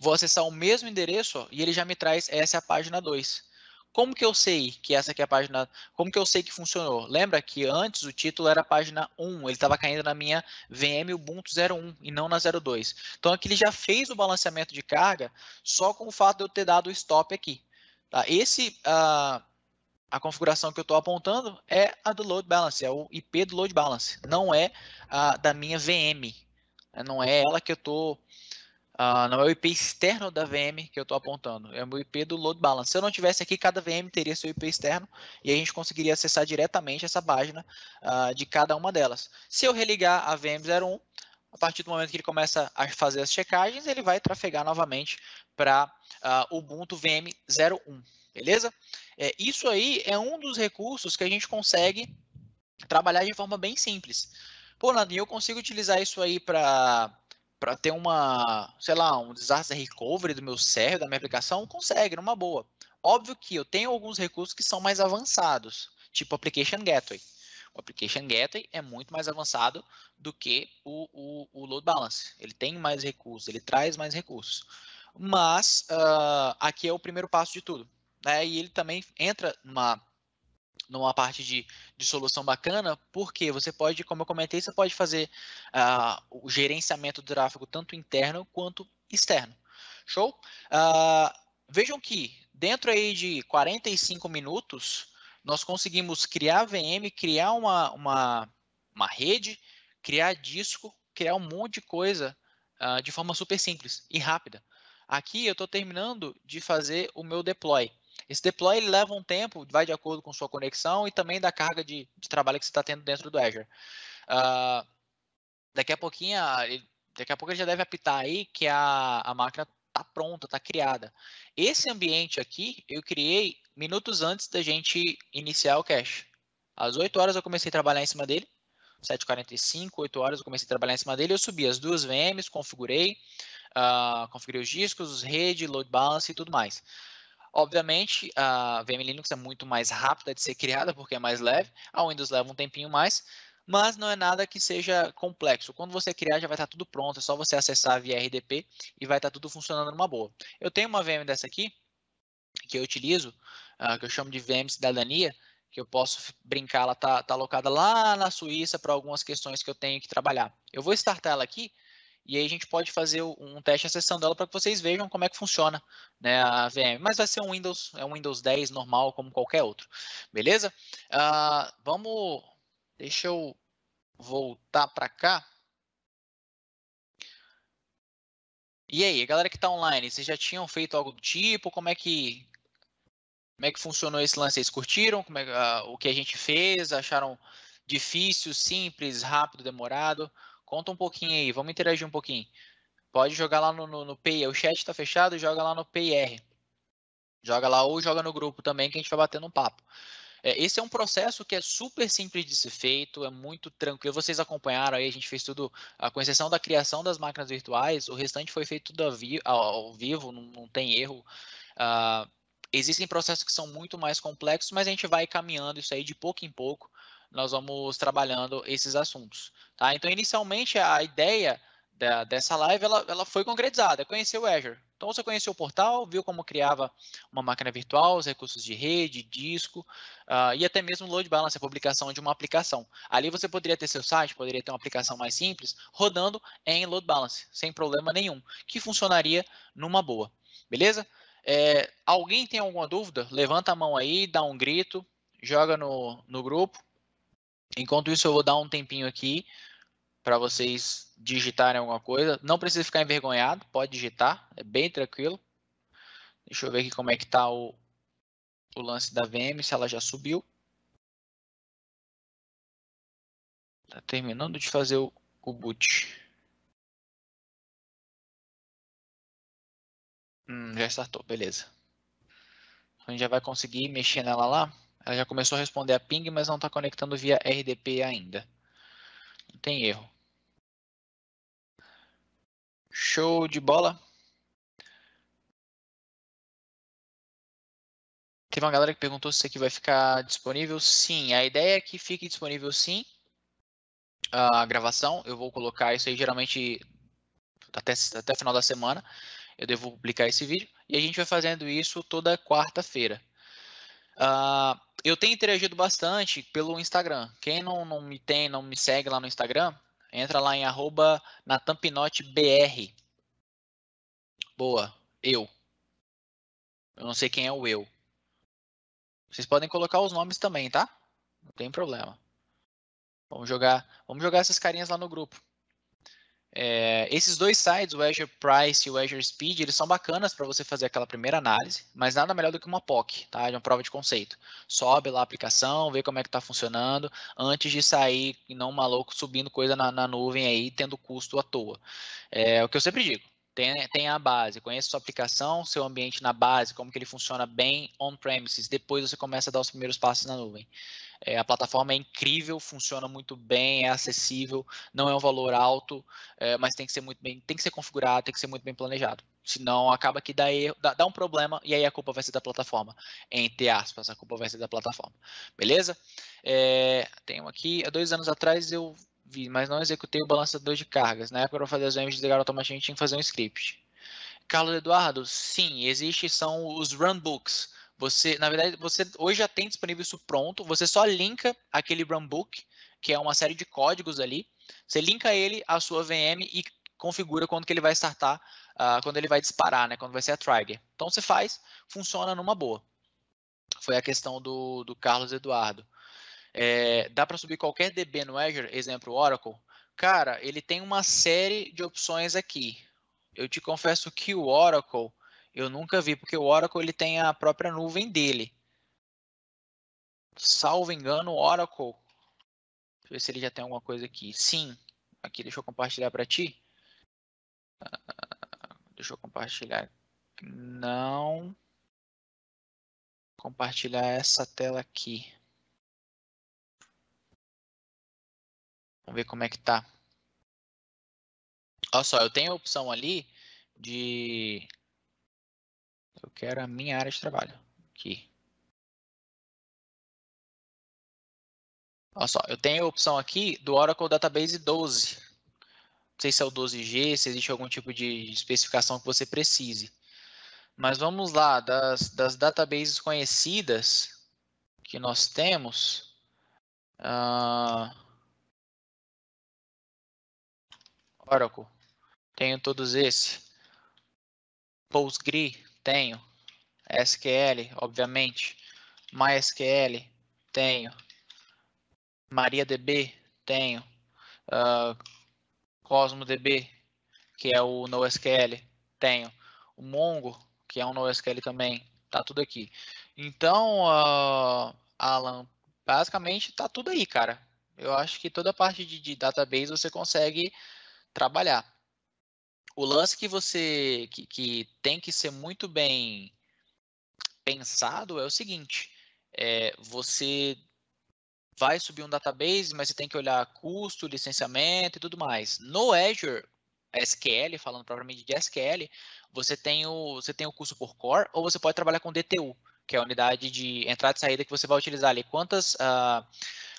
vou acessar o mesmo endereço e ele já me traz essa é a página 2. Como que eu sei que essa aqui é a página... Como que eu sei que funcionou? Lembra que antes o título era a página 1, ele estava caindo na minha VM Ubuntu 01 e não na 02. Então aqui ele já fez o balanceamento de carga só com o fato de eu ter dado o stop aqui. Tá? Esse... Uh, a configuração que eu estou apontando é a do load balance, é o IP do load balance, não é a da minha VM, né, não é ela que eu estou, ah, não é o IP externo da VM que eu estou apontando, é o IP do load balance. Se eu não tivesse aqui, cada VM teria seu IP externo e a gente conseguiria acessar diretamente essa página ah, de cada uma delas. Se eu religar a VM01, a partir do momento que ele começa a fazer as checagens, ele vai trafegar novamente para uh, ah, Ubuntu VM 01 beleza? É, isso aí é um dos recursos que a gente consegue trabalhar de forma bem simples. Pô, Nadinho, eu consigo utilizar isso aí para para ter uma, sei lá, um disaster recovery do meu server, da minha aplicação, consegue, numa boa. Óbvio que eu tenho alguns recursos que são mais avançados, tipo Application Gateway. O Application Gateway é muito mais avançado do que o, o, o Load Balance. Ele tem mais recursos, ele traz mais recursos. Mas uh, aqui é o primeiro passo de tudo. Né? E ele também entra numa numa parte de, de solução bacana, porque você pode, como eu comentei, você pode fazer uh, o gerenciamento do tráfego tanto interno quanto externo. Show? Uh, vejam que dentro aí de 45 minutos, nós conseguimos criar VM, criar uma, uma, uma rede, criar disco, criar um monte de coisa uh, de forma super simples e rápida. Aqui eu estou terminando de fazer o meu deploy. Esse deploy ele leva um tempo, vai de acordo com sua conexão e também da carga de, de trabalho que você está tendo dentro do Azure. Uh, daqui a pouquinho, daqui a pouco ele já deve apitar aí que a, a máquina está pronta, está criada. Esse ambiente aqui eu criei minutos antes da gente iniciar o cache. Às 8 horas eu comecei a trabalhar em cima dele. 7h45, 8 horas eu comecei a trabalhar em cima dele. Eu subi as duas VMs, configurei, uh, configurei os discos, rede, load balance e tudo mais. Obviamente, a VM Linux é muito mais rápida de ser criada porque é mais leve, a Windows leva um tempinho mais, mas não é nada que seja complexo. Quando você criar, já vai estar tá tudo pronto, é só você acessar via RDP e vai estar tá tudo funcionando numa boa. Eu tenho uma VM dessa aqui, que eu utilizo, ah, que eu chamo de VM Cidadania, que eu posso brincar, ela está tá alocada tá lá na Suíça para algumas questões que eu tenho que trabalhar. Eu vou startar ela aqui e aí a gente pode fazer um teste acessando ela para que vocês vejam como é que funciona né, a VM. Mas vai ser um Windows, é um Windows 10 normal, como qualquer outro. Beleza? Uh, vamos. Deixa eu voltar para cá. E aí, galera que está online, vocês já tinham feito algo do tipo? Como é que como é que funcionou esse lance? Vocês curtiram? Como é, uh, o que a gente fez? Acharam difícil, simples, rápido, demorado? Conta um pouquinho aí, vamos interagir um pouquinho. Pode jogar lá no, no, no PR. O chat está fechado, joga lá no PR. Joga lá ou joga no grupo também que a gente vai batendo um papo. É, esse é um processo que é super simples de ser feito, é muito tranquilo. Vocês acompanharam aí, a gente fez tudo, com exceção da criação das máquinas virtuais, o restante foi feito tudo ao, vivo, ao vivo não, não, tem erro. Uh, existem processos que são muito mais complexos, mas a gente vai caminhando isso aí de pouco em pouco nós vamos trabalhando esses assuntos. Tá? Então, inicialmente, a ideia da, dessa live ela, ela foi concretizada, conhecer o Azure. Então, você conheceu o portal, viu como criava uma máquina virtual, os recursos de rede, disco, uh, e até mesmo load balance, a publicação de uma aplicação. Ali você poderia ter seu site, poderia ter uma aplicação mais simples, rodando em load balance, sem problema nenhum, que funcionaria numa boa. Beleza? É, alguém tem alguma dúvida? Levanta a mão aí, dá um grito, joga no, no grupo. Enquanto isso, eu vou dar um tempinho aqui para vocês digitarem alguma coisa. Não precisa ficar envergonhado, pode digitar, é bem tranquilo. Deixa eu ver aqui como é que está o, o lance da VM, se ela já subiu. Está terminando de fazer o, o boot. Hum, já startou, beleza. a gente já vai conseguir mexer nela lá. Ela já começou a responder a ping, mas não está conectando via RDP ainda. Não tem erro. Show de bola. Teve uma galera que perguntou se isso aqui vai ficar disponível. Sim, a ideia é que fique disponível sim a gravação. Eu vou colocar isso aí geralmente até, até final da semana. Eu devo publicar esse vídeo. E a gente vai fazendo isso toda quarta-feira. Uh, eu tenho interagido bastante pelo Instagram. Quem não, não me tem, não me segue lá no Instagram, entra lá em arroba Boa, eu. Eu não sei quem é o eu. Vocês podem colocar os nomes também, tá? Não tem problema. Vamos jogar, vamos jogar essas carinhas lá no grupo. É, esses dois sites, o Azure Price e o Azure Speed, eles são bacanas para você fazer aquela primeira análise, mas nada melhor do que uma POC, tá? De uma prova de conceito. Sobe lá a aplicação, vê como é que está funcionando, antes de sair e não maluco subindo coisa na, na, nuvem aí, tendo custo à toa. É o que eu sempre digo. Tem, a base, conheça sua aplicação, seu ambiente na base, como que ele funciona bem on-premises. Depois você começa a dar os primeiros passos na nuvem. É, a plataforma é incrível, funciona muito bem, é acessível, não é um valor alto, é, mas tem que ser muito bem, tem que ser configurado, tem que ser muito bem planejado. Senão acaba que dá, erro, dá, dá um problema e aí a culpa vai ser da plataforma. Entre aspas, a culpa vai ser da plataforma. Beleza? É, tenho aqui, há dois anos atrás eu vi, mas não executei o balançador de cargas. Na época, para fazer as VMs de ligar automaticamente, tinha que fazer um script. Carlos Eduardo, sim, existe, são os runbooks. Você, na verdade, você hoje já tem disponível isso pronto. Você só linka aquele runbook, que é uma série de códigos ali. Você linka ele à sua VM e configura quando que ele vai startar, uh, quando ele vai disparar, né? Quando vai ser a trigger. Então você faz, funciona numa boa. Foi a questão do, do Carlos Eduardo. É, dá para subir qualquer DB no Azure, exemplo Oracle? Cara, ele tem uma série de opções aqui. Eu te confesso que o Oracle eu nunca vi, porque o Oracle ele tem a própria nuvem dele. Salvo engano, o Oracle. Deixa eu ver se ele já tem alguma coisa aqui. Sim. Aqui, deixa eu compartilhar para ti. Ah, deixa eu compartilhar. Não. Compartilhar essa tela aqui. Vamos ver como é que tá. Olha só, eu tenho a opção ali de eu quero a minha área de trabalho. Aqui. Olha só, eu tenho a opção aqui do Oracle Database 12. Não sei se é o 12G, se existe algum tipo de especificação que você precise. Mas vamos lá, das, das databases conhecidas que nós temos. Uh, Oracle. Tenho todos esses. Postgre, tenho. SQL, obviamente. MySQL, tenho. MariaDB, tenho. Uh, CosmoDB, que é o NoSQL, tenho. O Mongo, que é um NoSQL também, tá tudo aqui. Então, uh, Alan, basicamente tá tudo aí, cara. Eu acho que toda a parte de, de database você consegue trabalhar o lance que você que, que, tem que ser muito bem pensado é o seguinte: é, você vai subir um database, mas você tem que olhar custo, licenciamento e tudo mais. No Azure SQL, falando propriamente de SQL, você tem o você tem o custo por core ou você pode trabalhar com DTU, que é a unidade de entrada e saída que você vai utilizar ali. Quantas, uh,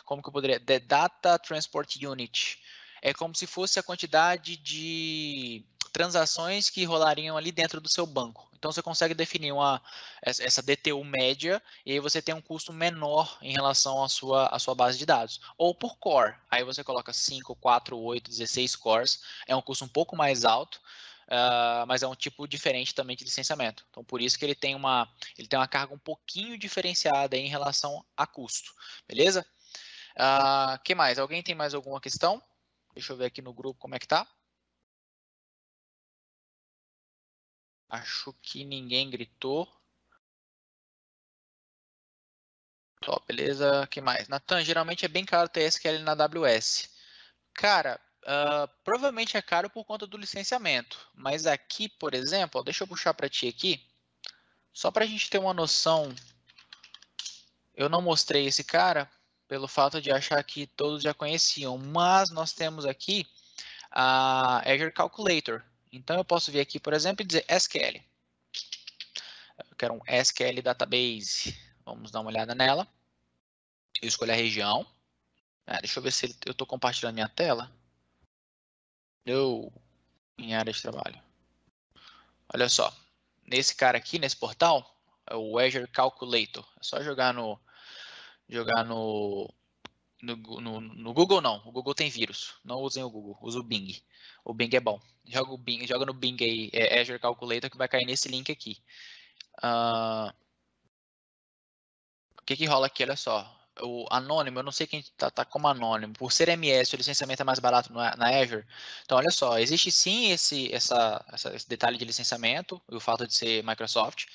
como que eu poderia, The Data Transport Unit. É como se fosse a quantidade de transações que rolariam ali dentro do seu banco. Então você consegue definir uma, essa DTU média e aí você tem um custo menor em relação à sua, à sua base de dados. Ou por core, aí você coloca 5, 4, 8, 16 cores, é um custo um pouco mais alto, Uh, mas é um tipo diferente também de licenciamento. Então, por isso que ele tem uma, ele tem uma carga um pouquinho diferenciada em relação a custo, beleza? O uh, ah, que mais? Alguém tem mais alguma questão? Deixa eu ver aqui no grupo como é que tá. Acho que ninguém gritou. Top, beleza. que mais? Natan, geralmente é bem caro ter SQL na AWS. Cara, uh, provavelmente é caro por conta do licenciamento. Mas aqui, por exemplo, deixa eu puxar para ti aqui. Só para a gente ter uma noção. Eu não mostrei esse cara pelo fato de achar que todos já conheciam. Mas nós temos aqui a Azure Calculator, então, eu posso vir aqui, por exemplo, e dizer SQL. Eu quero um SQL Database. Vamos dar uma olhada nela. Eu escolho a região. Ah, deixa eu ver se eu estou compartilhando minha tela. Eu, em área de trabalho. Olha só. Nesse cara aqui, nesse portal, é o Azure Calculator. É só jogar no, jogar no no, no, no, Google não, o Google tem vírus. Não usem o Google, usem o Bing. O Bing é bom. Joga, Bing, joga no Bing aí, é Azure Calculator, que vai cair nesse link aqui. Uh, o que, que rola aqui? Olha só. O anônimo, eu não sei quem tá, tá como anônimo. Por ser MS, o licenciamento é mais barato na, na Azure. Então, olha só, existe sim esse, essa, essa, esse detalhe de licenciamento e o fato de ser Microsoft.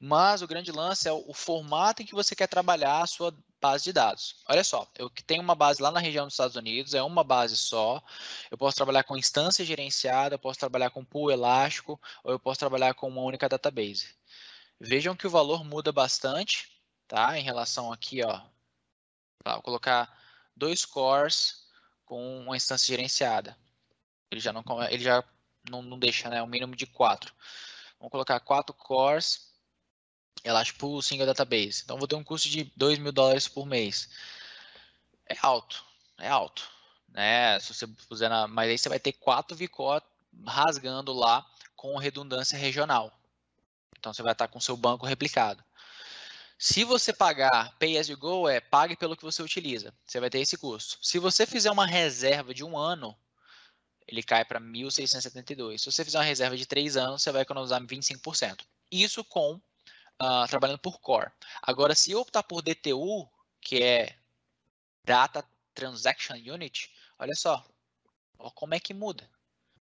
Mas o grande lance é o, o formato em que você quer trabalhar a sua base de dados. Olha só, eu tenho uma base lá na região dos Estados Unidos, é uma base só. Eu posso trabalhar com instância gerenciada, eu posso trabalhar com pool elástico, ou eu posso trabalhar com uma única database. Vejam que o valor muda bastante, tá? Em relação aqui, ó. Tá, vou colocar dois cores com uma instância gerenciada. Ele já não, ele já não, não deixa, né? O um mínimo de quatro. Vamos colocar quatro cores ela é tipo o single database. Então, vou ter um custo de 2 mil dólares por mês. É alto, é alto. Né? Se você puser na... Mas aí você vai ter quatro vicó rasgando lá com redundância regional. Então, você vai estar com seu banco replicado. Se você pagar pay as you go, é pague pelo que você utiliza. Você vai ter esse custo. Se você fizer uma reserva de um ano, ele cai para 1.672. Se você fizer uma reserva de três anos, você vai economizar 25%. Isso com uh, trabalhando por core. Agora, se eu optar por DTU, que é Data Transaction Unit, olha só, como é que muda.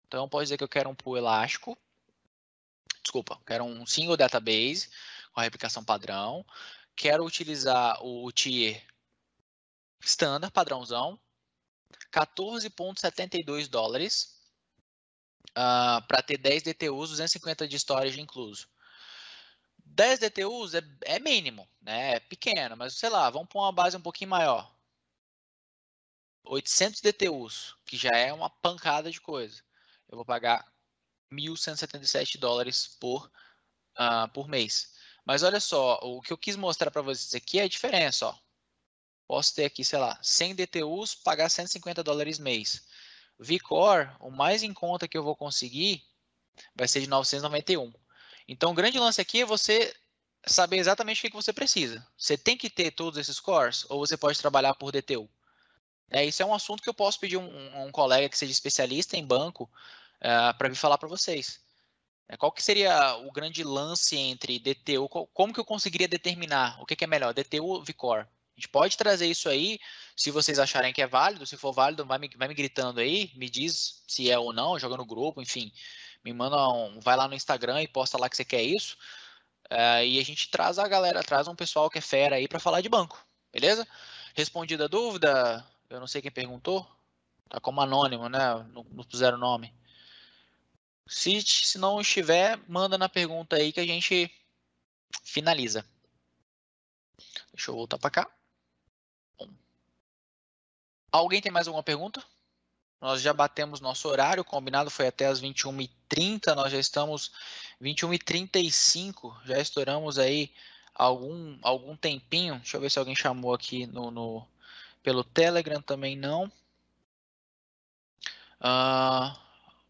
Então, eu posso dizer que eu quero um pool elástico, desculpa, quero um single database com a replicação padrão, quero utilizar o tier standard, padrãozão, 14,72 dólares uh, ah, para ter 10 DTUs, 250 de storage incluso. 10 DTUs é, é mínimo, né? É pequeno, mas sei lá, vamos para uma base um pouquinho maior. 800 DTUs, que já é uma pancada de coisa. Eu vou pagar 1.177 dólares por, uh, por mês. Mas olha só, o que eu quis mostrar para vocês aqui é a diferença. Ó. Posso ter aqui, sei lá, 100 DTUs, pagar 150 dólares mês. Vcore, o mais em conta que eu vou conseguir vai ser de 991. Então, o grande lance aqui é você saber exatamente o que você precisa. Você tem que ter todos esses cores ou você pode trabalhar por DTU? É, isso é um assunto que eu posso pedir um, um colega que seja especialista em banco uh, é, para me falar para vocês. É, qual que seria o grande lance entre DTU? Qual, como que eu conseguiria determinar o que, que é melhor, DTU ou Vicor? A gente pode trazer isso aí, se vocês acharem que é válido. Se for válido, vai me, vai me gritando aí, me diz se é ou não, joga no grupo, enfim. Me manda um. Vai lá no Instagram e posta lá que você quer isso. Uh, e a gente traz a galera, traz um pessoal que é fera aí para falar de banco, beleza? Respondida a dúvida, eu não sei quem perguntou, tá como anônimo, né? Não, não puseram nome. Se, se não estiver, manda na pergunta aí que a gente finaliza. Deixa eu voltar para cá. Alguém tem mais alguma pergunta? Nós já batemos nosso horário, combinado foi até as 21h30, nós já estamos 21h35, já estouramos aí algum, algum tempinho. Deixa eu ver se alguém chamou aqui no, no pelo Telegram também não. Uh,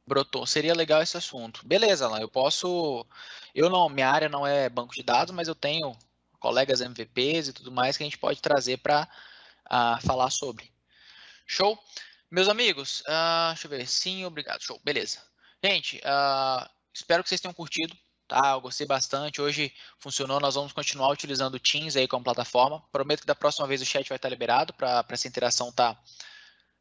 brotou. Seria legal esse assunto. Beleza, lá. eu posso. Eu não, minha área não é banco de dados, mas eu tenho colegas MVPs e tudo mais que a gente pode trazer para uh, ah, falar sobre. Show? Meus amigos, uh, deixa eu ver. Sim, obrigado. Show, beleza. Gente, uh, espero que vocês tenham curtido. Tá, eu gostei bastante. Hoje funcionou. Nós vamos continuar utilizando o Teams aí como plataforma. Prometo que da próxima vez o chat vai estar liberado para essa interação tá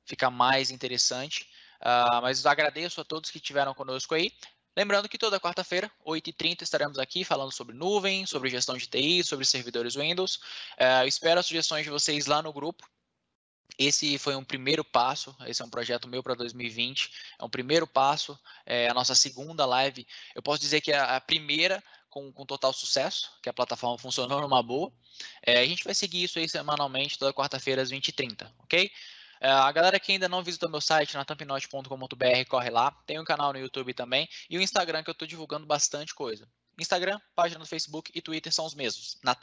ficar mais interessante. Uh, mas agradeço a todos que estiveram conosco aí. Lembrando que toda quarta-feira, 8h30, estaremos aqui falando sobre nuvem, sobre gestão de TI, sobre servidores Windows. Uh, espero as sugestões de vocês lá no grupo esse foi um primeiro passo. Esse é um projeto meu para 2020. É um primeiro passo. É a nossa segunda live. Eu posso dizer que é a primeira com, com, total sucesso, que a plataforma funcionou numa boa. É, a gente vai seguir isso aí semanalmente, toda quarta-feira às 20h30, ok? É, a galera que ainda não visitou meu site, natampinote.com.br, corre lá. Tem um canal no YouTube também e o Instagram que eu estou divulgando bastante coisa. Instagram, página do Facebook e Twitter são os mesmos, na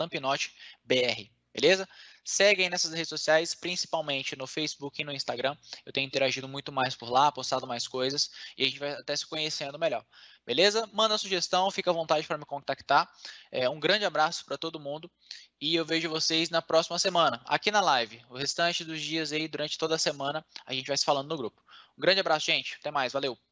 BR. Beleza? Seguem nessas redes sociais, principalmente no Facebook e no Instagram. Eu tenho interagido muito mais por lá, postado mais coisas e a gente vai até se conhecendo melhor. Beleza? Manda sugestão, fica à vontade para me contactar. É, um grande abraço para todo mundo e eu vejo vocês na próxima semana, aqui na live. O restante dos dias aí, durante toda a semana, a gente vai se falando no grupo. Um grande abraço, gente. Até mais. Valeu.